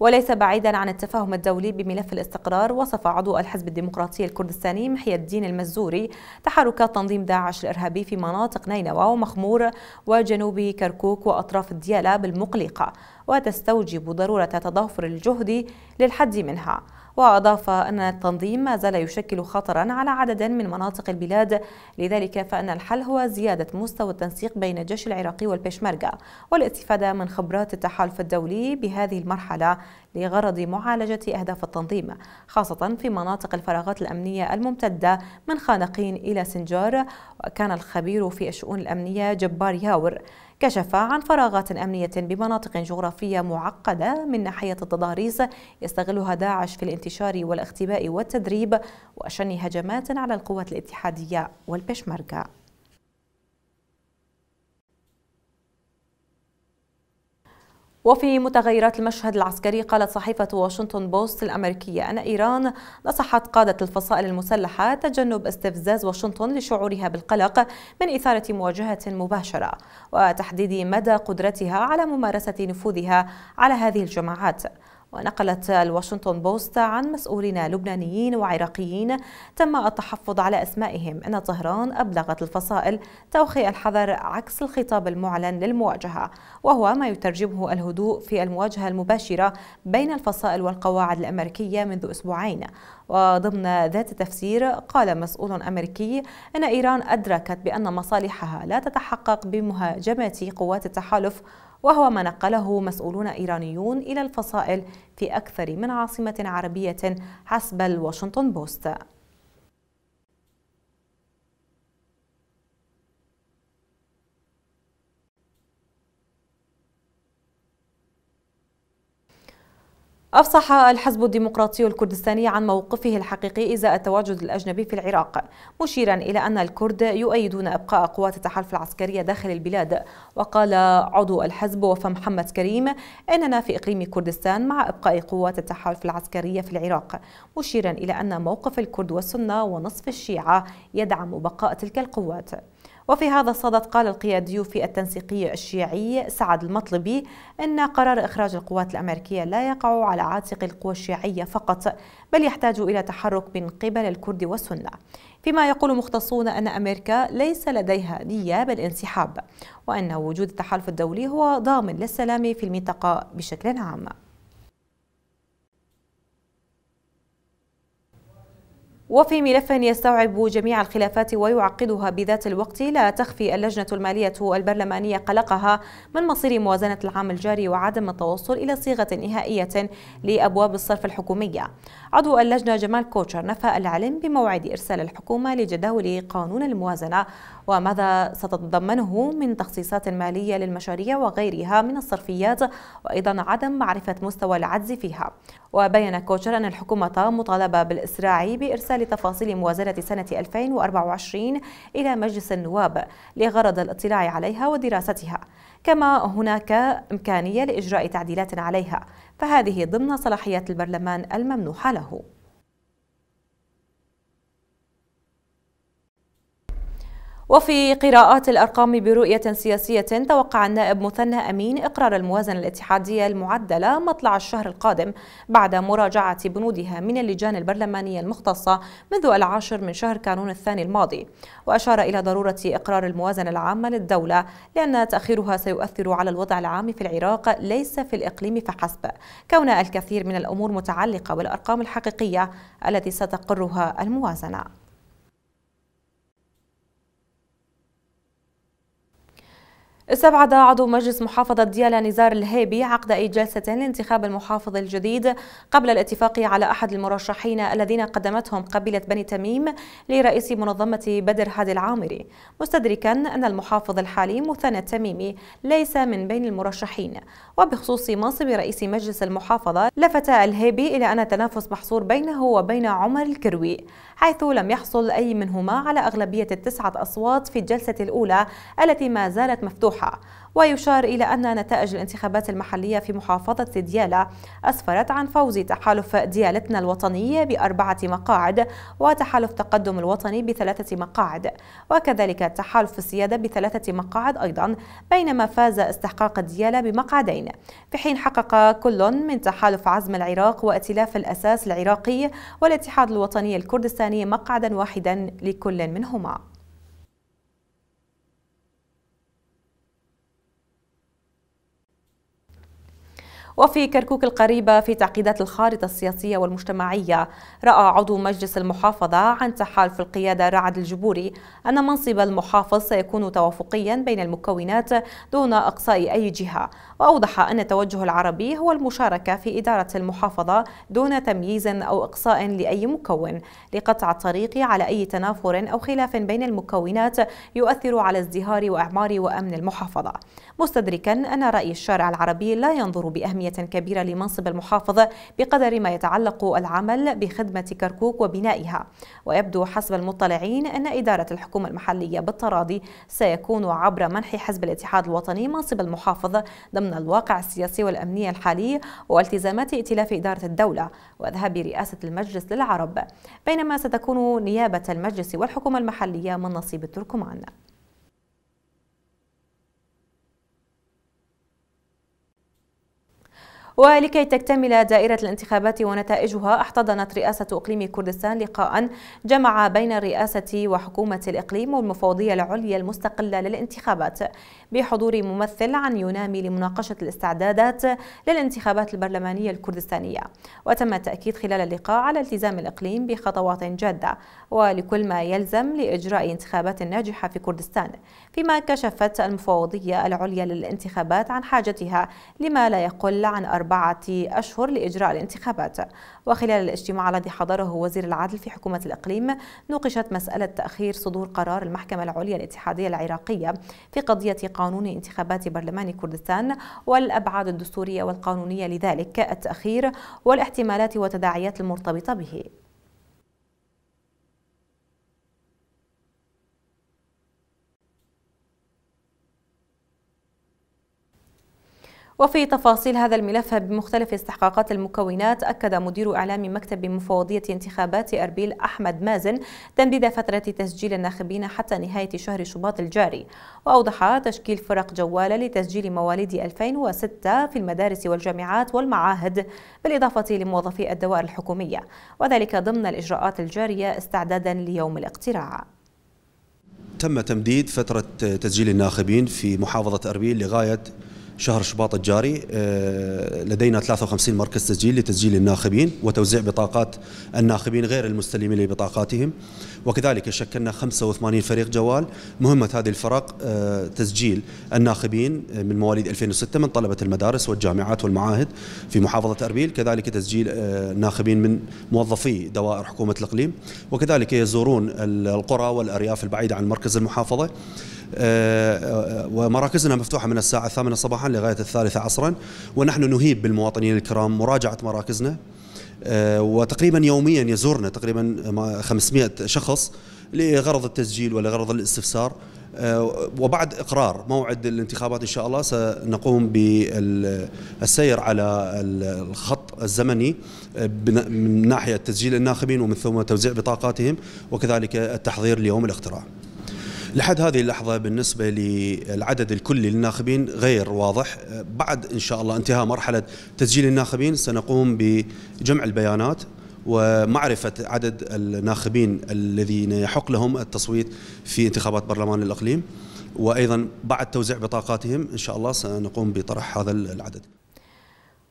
وليس بعيدا عن التفاهم الدولي بملف الاستقرار وصف عضو الحزب الديمقراطي الكردستاني محي الدين المزوري تحرك تنظيم داعش الإرهابي في مناطق نينوى ومخمور وجنوب كركوك وأطراف الديالة بالمقلقة وتستوجب ضرورة تضافر الجهد للحد منها وأضاف أن التنظيم ما زال يشكل خطرا على عدد من مناطق البلاد لذلك فأن الحل هو زيادة مستوى التنسيق بين الجيش العراقي والبيشمركة والاستفادة من خبرات التحالف الدولي بهذه المرحلة لغرض معالجة أهداف التنظيم خاصة في مناطق الفراغات الأمنية الممتدة من خانقين إلى سنجار وكان الخبير في الشؤون الأمنية جبار ياور كشف عن فراغات أمنية بمناطق جغرافية معقدة من ناحية التضاريس يستغلها داعش في الانتشار والاختباء والتدريب وشن هجمات على القوات الاتحادية والبشمركة وفي متغيرات المشهد العسكري قالت صحيفة واشنطن بوست الأمريكية أن إيران نصحت قادة الفصائل المسلحة تجنب استفزاز واشنطن لشعورها بالقلق من إثارة مواجهة مباشرة وتحديد مدى قدرتها على ممارسة نفوذها على هذه الجماعات ونقلت الواشنطن بوست عن مسؤولين لبنانيين وعراقيين تم التحفظ على أسمائهم أن طهران أبلغت الفصائل توخي الحذر عكس الخطاب المعلن للمواجهة وهو ما يترجمه الهدوء في المواجهة المباشرة بين الفصائل والقواعد الأمريكية منذ أسبوعين وضمن ذات التفسير قال مسؤول أمريكي أن إيران أدركت بأن مصالحها لا تتحقق بمهاجمة قوات التحالف وهو ما نقله مسؤولون إيرانيون إلى الفصائل في أكثر من عاصمة عربية حسب الواشنطن بوست أفصح الحزب الديمقراطي الكردستاني عن موقفه الحقيقي إزاء التواجد الأجنبي في العراق مشيرا إلى أن الكرد يؤيدون إبقاء قوات التحالف العسكرية داخل البلاد وقال عضو الحزب وفى محمد كريم أننا في إقليم كردستان مع إبقاء قوات التحالف العسكرية في العراق مشيرا إلى أن موقف الكرد والسنة ونصف الشيعة يدعم بقاء تلك القوات وفي هذا الصدد قال القيادي في التنسيقي الشيعي سعد المطلبي أن قرار إخراج القوات الأمريكية لا يقع على عاتق القوى الشيعية فقط بل يحتاج إلى تحرك من قبل الكرد والسنة فيما يقول مختصون أن أمريكا ليس لديها نية بالانسحاب وأن وجود التحالف الدولي هو ضامن للسلام في المنطقة بشكل عام وفي ملف يستوعب جميع الخلافات ويعقدها بذات الوقت لا تخفي اللجنة المالية البرلمانية قلقها من مصير موازنة العام الجاري وعدم التوصل إلى صيغة نهائية لأبواب الصرف الحكومية عضو اللجنة جمال كوتشر نفى العلم بموعد إرسال الحكومة لجداول قانون الموازنة وماذا ستتضمنه من تخصيصات مالية للمشاريع وغيرها من الصرفيات وأيضا عدم معرفة مستوى العجز فيها وبين كوتشر أن الحكومة مطالبة بالإسراع بإرسال لتفاصيل موازنة سنة 2024 إلى مجلس النواب لغرض الاطلاع عليها ودراستها كما هناك إمكانية لإجراء تعديلات عليها فهذه ضمن صلاحيات البرلمان الممنوحة له وفي قراءات الأرقام برؤية سياسية توقع النائب مثنى أمين إقرار الموازنة الاتحادية المعدلة مطلع الشهر القادم بعد مراجعة بنودها من اللجان البرلمانية المختصة منذ العاشر من شهر كانون الثاني الماضي وأشار إلى ضرورة إقرار الموازنة العامة للدولة لأن تأخيرها سيؤثر على الوضع العام في العراق ليس في الإقليم فحسب كون الكثير من الأمور متعلقة بالأرقام الحقيقية التي ستقرها الموازنة استبعد عضو مجلس محافظة ديالى نزار الهيبي عقد أي جلسة لانتخاب المحافظ الجديد قبل الاتفاق على أحد المرشحين الذين قدمتهم قبيلة بني تميم لرئيس منظمة بدر هادي العامري مستدركا أن المحافظ الحالي مثنى التميمي ليس من بين المرشحين وبخصوص منصب رئيس مجلس المحافظة لفت الهيبي إلى أن التنافس محصور بينه وبين عمر الكروي حيث لم يحصل أي منهما على أغلبية التسعة أصوات في الجلسة الأولى التي ما زالت مفتوحة الضحى ويشار إلى أن نتائج الانتخابات المحلية في محافظة ديالى أسفرت عن فوز تحالف ديالتنا الوطني بأربعة مقاعد وتحالف تقدم الوطني بثلاثة مقاعد وكذلك تحالف السيادة بثلاثة مقاعد أيضا بينما فاز استحقاق ديالى بمقعدين في حين حقق كل من تحالف عزم العراق وائتلاف الأساس العراقي والاتحاد الوطني الكردستاني مقعدا واحدا لكل منهما وفي كركوك القريبة في تعقيدات الخارطة السياسية والمجتمعية رأى عضو مجلس المحافظة عن تحالف القيادة رعد الجبوري أن منصب المحافظ سيكون توافقيا بين المكونات دون إقصاء أي جهة وأوضح أن التوجه العربي هو المشاركة في إدارة المحافظة دون تمييز أو إقصاء لأي مكون لقطع الطريق على أي تنافر أو خلاف بين المكونات يؤثر على ازدهار وإعمار وأمن المحافظة مستدركا أن رأي الشارع العربي لا ينظر بأهمية كبيرة لمنصب المحافظ بقدر ما يتعلق العمل بخدمة كركوك وبنائها ويبدو حسب المطلعين أن إدارة الحكومة المحلية بالتراضي سيكون عبر منح حزب الاتحاد الوطني منصب المحافظ ضمن الواقع السياسي والأمني الحالي والتزامات ائتلاف إدارة الدولة وذهاب رئاسة المجلس للعرب بينما ستكون نيابة المجلس والحكومة المحلية من نصيب التركمان ولكي تكتمل دائرة الانتخابات ونتائجها احتضنت رئاسة إقليم كردستان لقاء جمع بين الرئاسة وحكومة الإقليم والمفوضية العليا المستقلة للانتخابات بحضور ممثل عن يونامي لمناقشة الاستعدادات للانتخابات البرلمانية الكردستانية وتم التأكيد خلال اللقاء على التزام الإقليم بخطوات جادة ولكل ما يلزم لإجراء انتخابات ناجحة في كردستان فيما كشفت المفوضية العليا للانتخابات عن حاجتها لما لا يقل عن أربعة أشهر لإجراء الانتخابات وخلال الاجتماع الذي حضره وزير العدل في حكومة الإقليم نوقشت مسألة تأخير صدور قرار المحكمة العليا الاتحادية العراقية في قضية قانون انتخابات برلمان كردستان والأبعاد الدستورية والقانونية لذلك التأخير والاحتمالات والتداعيات المرتبطة به وفي تفاصيل هذا الملف بمختلف استحقاقات المكونات أكد مدير إعلام مكتب مفوضية انتخابات أربيل أحمد مازن تمديد فترة تسجيل الناخبين حتى نهاية شهر شباط الجاري وأوضح تشكيل فرق جوالة لتسجيل مواليد 2006 في المدارس والجامعات والمعاهد بالإضافة لموظفي الدوائر الحكومية وذلك ضمن الإجراءات الجارية استعدادا ليوم الاقتراع تم تمديد فترة تسجيل الناخبين في محافظة أربيل لغاية شهر شباط الجاري آه، لدينا 53 مركز تسجيل لتسجيل الناخبين وتوزيع بطاقات الناخبين غير المستلمين لبطاقاتهم وكذلك شكلنا 85 فريق جوال مهمة هذه الفرق آه، تسجيل الناخبين آه، من مواليد 2006 من طلبة المدارس والجامعات والمعاهد في محافظة أربيل كذلك تسجيل الناخبين من موظفي دوائر حكومة الإقليم وكذلك يزورون القرى والأرياف البعيدة عن مركز المحافظة آه، ومراكزنا مفتوحة من الساعة الثامنة صباحا لغاية الثالثة عصرا ونحن نهيب بالمواطنين الكرام مراجعة مراكزنا آه، وتقريبا يوميا يزورنا تقريبا 500 شخص لغرض التسجيل ولغرض الاستفسار آه، وبعد اقرار موعد الانتخابات ان شاء الله سنقوم بالسير على الخط الزمني من ناحيه تسجيل الناخبين ومن ثم توزيع بطاقاتهم وكذلك التحضير ليوم الاقتراع لحد هذه اللحظة بالنسبة للعدد الكلي للناخبين غير واضح بعد إن شاء الله انتهاء مرحلة تسجيل الناخبين سنقوم بجمع البيانات ومعرفة عدد الناخبين الذين يحق لهم التصويت في انتخابات برلمان الأقليم وأيضا بعد توزيع بطاقاتهم إن شاء الله سنقوم بطرح هذا العدد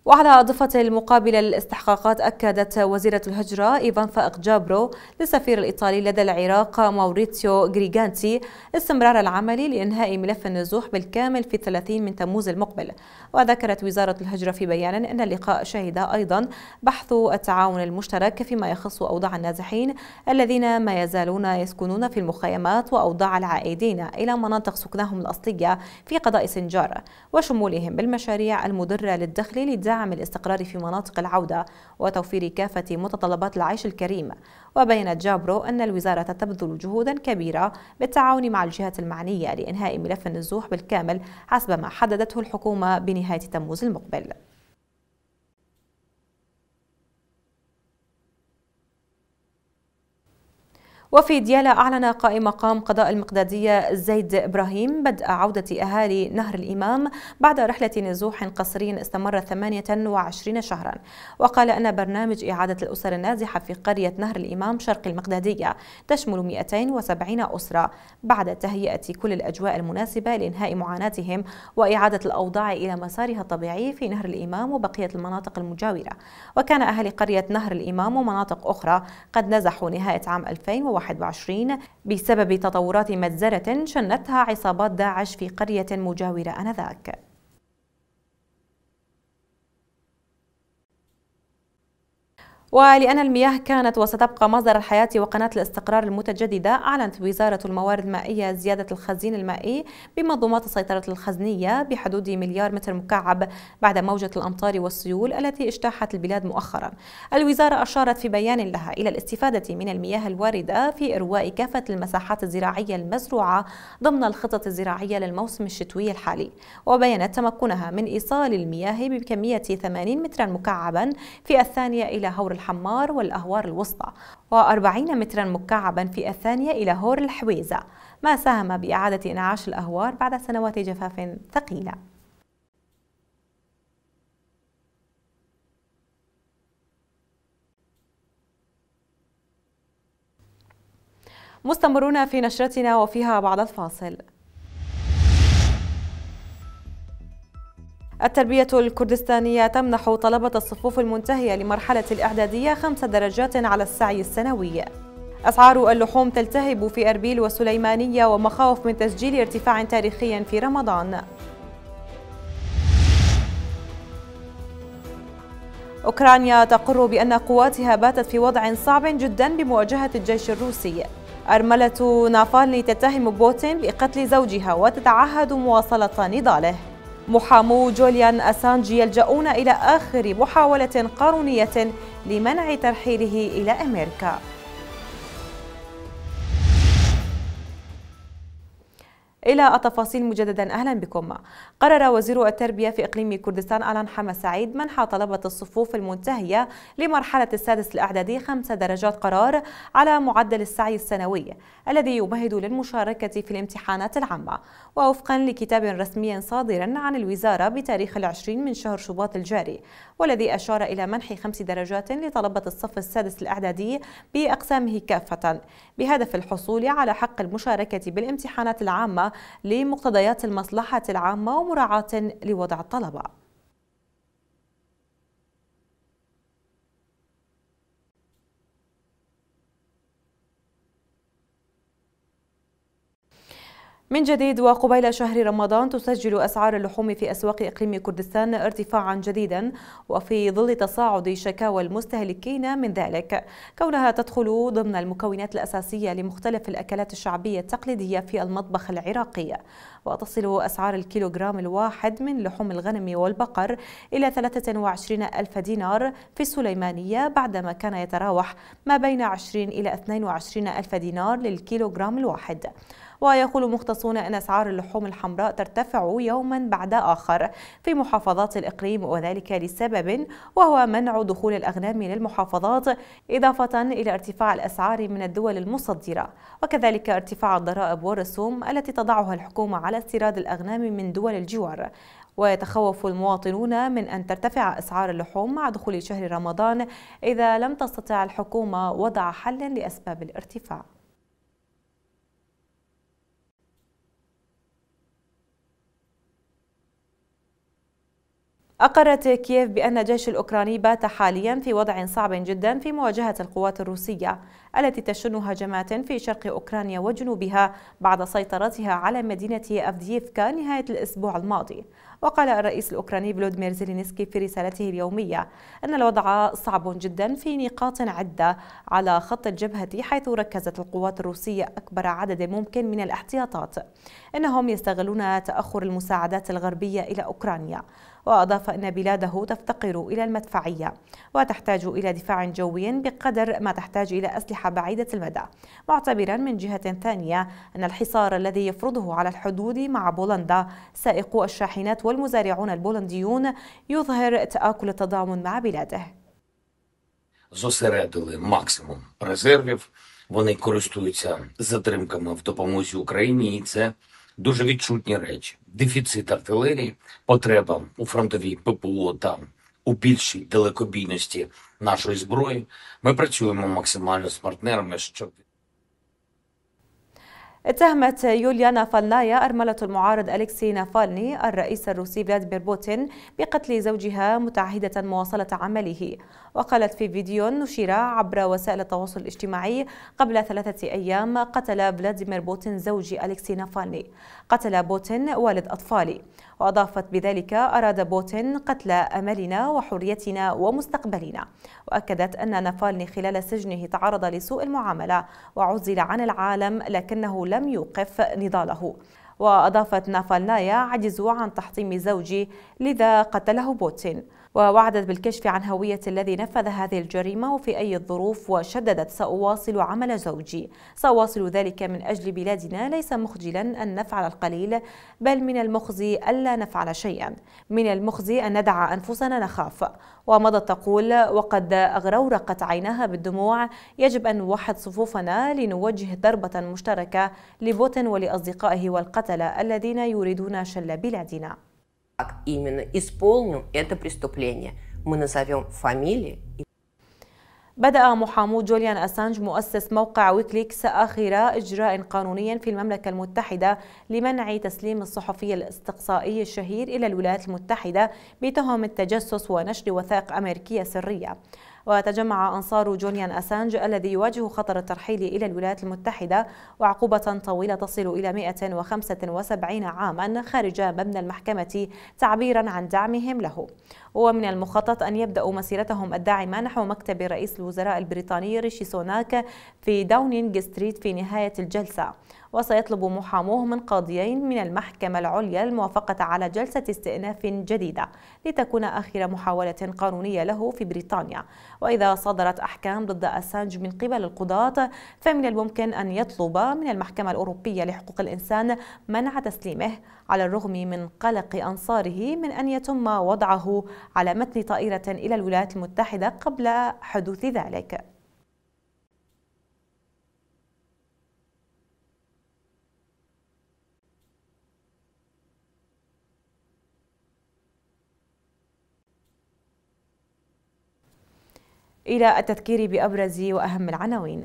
وعلى ضفة المقابلة للاستحقاقات أكدت وزيرة الهجرة إيفان فائق جابرو للسفير الإيطالي لدى العراق موريتيو غريغانتي استمرار العمل لإنهاء ملف النزوح بالكامل في 30 من تموز المقبل وذكرت وزارة الهجرة في بيان أن اللقاء شهد أيضا بحث التعاون المشترك فيما يخص أوضاع النازحين الذين ما يزالون يسكنون في المخيمات وأوضاع العائدين إلى مناطق سكنهم الأصلية في قضاء سنجار وشمولهم بالمشاريع المضرة للدخل لدى لدعم الاستقرار في مناطق العودة وتوفير كافة متطلبات العيش الكريم وبينت جابرو أن الوزارة تبذل جهودا كبيرة بالتعاون مع الجهات المعنية لإنهاء ملف النزوح بالكامل حسب ما حددته الحكومة بنهاية تموز المقبل وفي ديالى أعلن قائم مقام قضاء المقدادية زيد إبراهيم بدء عودة أهالي نهر الإمام بعد رحلة نزوح قصري استمر 28 شهرا وقال أن برنامج إعادة الأسر النازحة في قرية نهر الإمام شرق المقدادية تشمل 270 أسرة بعد تهيئة كل الأجواء المناسبة لإنهاء معاناتهم وإعادة الأوضاع إلى مسارها الطبيعي في نهر الإمام وبقية المناطق المجاورة وكان أهالي قرية نهر الإمام ومناطق أخرى قد نزحوا نهاية عام 2021 2021 بسبب تطورات مجزرة شنتها عصابات داعش في قرية مجاورة آنذاك ولأن المياه كانت وستبقى مصدر الحياة وقناة الاستقرار المتجددة أعلنت وزارة الموارد المائية زيادة الخزين المائي بمنظومات السيطرة الخزنية بحدود مليار متر مكعب بعد موجة الأمطار والسيول التي اجتاحت البلاد مؤخرا الوزارة أشارت في بيان لها إلى الاستفادة من المياه الواردة في إرواء كافة المساحات الزراعية المزروعة ضمن الخطط الزراعية للموسم الشتوي الحالي وبيانت تمكنها من إيصال المياه بكمية 80 مترا مكعبا في الثانية إلى هور الحمار والأهوار الوسطى و40 مترا مكعبا في الثانية إلى هور الحويزة ما ساهم بإعادة إنعاش الأهوار بعد سنوات جفاف ثقيلة مستمرون في نشرتنا وفيها بعد الفاصل التربية الكردستانية تمنح طلبة الصفوف المنتهية لمرحلة الإعدادية خمس درجات على السعي السنوي أسعار اللحوم تلتهب في أربيل وسليمانية ومخاوف من تسجيل ارتفاع تاريخي في رمضان أوكرانيا تقر بأن قواتها باتت في وضع صعب جدا بمواجهة الجيش الروسي أرملة نافالني تتهم بوتين بقتل زوجها وتتعهد مواصلة نضاله محامو جوليان أسانجي يلجؤون إلى آخر محاولة قانونية لمنع ترحيله إلى أمريكا إلى التفاصيل مجددا أهلا بكم قرر وزير التربية في إقليم كردستان ألان حما سعيد منح طلبة الصفوف المنتهية لمرحلة السادس الإعدادي خمس درجات قرار على معدل السعي السنوي الذي يمهد للمشاركة في الامتحانات العامة ووفقا لكتاب رسمي صادر عن الوزارة بتاريخ العشرين من شهر شباط الجاري والذي أشار إلى منح خمس درجات لطلبة الصف السادس الأعدادي بأقسامه كافة بهدف الحصول على حق المشاركة بالامتحانات العامة لمقتضيات المصلحة العامة ومراعاة لوضع الطلبة من جديد وقبيل شهر رمضان تسجل أسعار اللحوم في أسواق إقليم كردستان ارتفاعا جديدا وفي ظل تصاعد شكاوى المستهلكين من ذلك كونها تدخل ضمن المكونات الأساسية لمختلف الأكلات الشعبية التقليدية في المطبخ العراقي وتصل أسعار الكيلوغرام الواحد من لحوم الغنم والبقر إلى 23 ألف دينار في السليمانية بعدما كان يتراوح ما بين 20 إلى 22 ألف دينار للكيلوغرام الواحد ويقول مختصون أن أسعار اللحوم الحمراء ترتفع يوما بعد آخر في محافظات الإقليم وذلك لسبب وهو منع دخول الأغنام للمحافظات إضافة إلى ارتفاع الأسعار من الدول المصدرة وكذلك ارتفاع الضرائب والرسوم التي تضعها الحكومة على استيراد الأغنام من دول الجوار ويتخوف المواطنون من أن ترتفع أسعار اللحوم مع دخول شهر رمضان إذا لم تستطع الحكومة وضع حل لأسباب الارتفاع أقرت كييف بأن الجيش الأوكراني بات حاليا في وضع صعب جدا في مواجهة القوات الروسية التي تشن هجمات في شرق أوكرانيا وجنوبها بعد سيطرتها على مدينة أفدييفكا نهاية الأسبوع الماضي وقال الرئيس الأوكراني فلودمير زيلينسكي في رسالته اليومية أن الوضع صعب جدا في نقاط عدة على خط الجبهة حيث ركزت القوات الروسية أكبر عدد ممكن من الاحتياطات إنهم يستغلون تأخر المساعدات الغربية إلى أوكرانيا وأضاف أن بلاده تفتقر إلى المدفعية وتحتاج إلى دفاع جوي بقدر ما تحتاج إلى أسلحة بعيدة المدى معتبرا من جهة ثانية أن الحصار الذي يفرضه على الحدود مع بولندا سائقو الشاحنات والمزارعون البولنديون يظهر تآكل التضامن مع بلاده зосередили максимум резервів. Вони користуються затримками в допомозі Україні, і це дуже відчутні речі: дефіцит артилерії, потреба у фронтовій ППО та у більшій далекобійності нашої зброї. Ми працюємо максимально з партнерами, щоб اتهمت يوليا نافالنايا أرملة المعارض أليكسي نافالني الرئيس الروسي فلاديمير بوتين بقتل زوجها متعهدة مواصلة عمله وقالت في فيديو نشر عبر وسائل التواصل الاجتماعي قبل ثلاثة أيام قتل فلاديمير بوتين زوجي أليكسي نافالني قتل بوتين والد أطفالي وأضافت بذلك أراد بوتين قتل أملنا وحريتنا ومستقبلنا وأكدت أن نافالني خلال سجنه تعرض لسوء المعاملة وعزل عن العالم لكنه لا لم يوقف نضاله وأضافت نافالنايا عجزوا عن تحطيم زوجي لذا قتله بوتين ووعدت بالكشف عن هوية الذي نفذ هذه الجريمة وفي أي الظروف وشددت سأواصل عمل زوجي سأواصل ذلك من أجل بلادنا ليس مخجلا أن نفعل القليل بل من المخزي ألا نفعل شيئا من المخزي أن ندع أنفسنا نخاف ومضت تقول وقد أغرورقت عيناها بالدموع يجب أن نوحد صفوفنا لنوجه ضربة مشتركة لبوتين ولأصدقائه والقتلة الذين يريدون شل بلادنا как именно исполнил это преступление. Мы назовем фамилии بدأ محامو جوليان أسانج مؤسس موقع ويكليكس آخر إجراء قانوني في المملكة المتحدة لمنع تسليم الصحفي الاستقصائي الشهير إلى الولايات المتحدة بتهم التجسس ونشر وثائق أمريكية سرية وتجمع أنصار جوليان أسانج الذي يواجه خطر الترحيل إلى الولايات المتحدة وعقوبة طويلة تصل إلى 175 عاما خارج مبنى المحكمة تعبيرا عن دعمهم له ومن المخطط أن يبدأوا مسيرتهم الداعمة نحو مكتب رئيس الوزراء البريطاني ريشي سوناك في داونينج ستريت في نهاية الجلسة وسيطلب محاموه من قاضيين من المحكمة العليا الموافقة على جلسة استئناف جديدة لتكون آخر محاولة قانونية له في بريطانيا وإذا صدرت أحكام ضد أسانج من قبل القضاة فمن الممكن أن يطلب من المحكمة الأوروبية لحقوق الإنسان منع تسليمه على الرغم من قلق أنصاره من أن يتم وضعه على متن طائرة إلى الولايات المتحدة قبل حدوث ذلك إلى التذكير بأبرز وأهم العناوين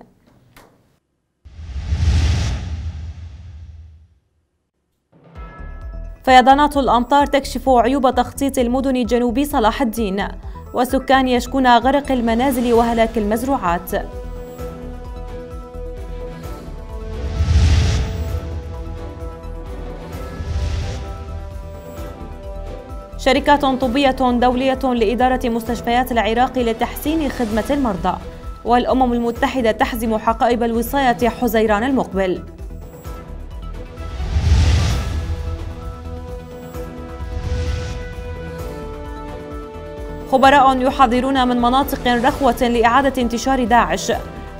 فيضانات الأمطار تكشف عيوب تخطيط المدن جنوبي صلاح الدين وسكان يشكون غرق المنازل وهلاك المزروعات شركة طبية دولية لإدارة مستشفيات العراق لتحسين خدمة المرضى والأمم المتحدة تحزم حقائب الوصاية حزيران المقبل خبراء يحاضرون من مناطق رخوة لإعادة انتشار داعش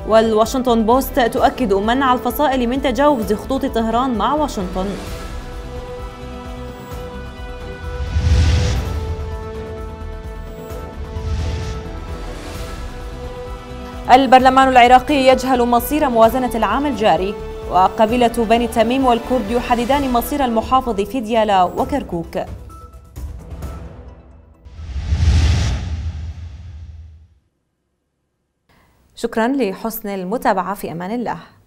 والواشنطن بوست تؤكد منع الفصائل من تجاوز خطوط طهران مع واشنطن البرلمان العراقي يجهل مصير موازنة العام الجاري وقبيلة بني تميم والكرد يحددان مصير المحافظ في ديالا وكركوك شكرا لحسن المتابعة في أمان الله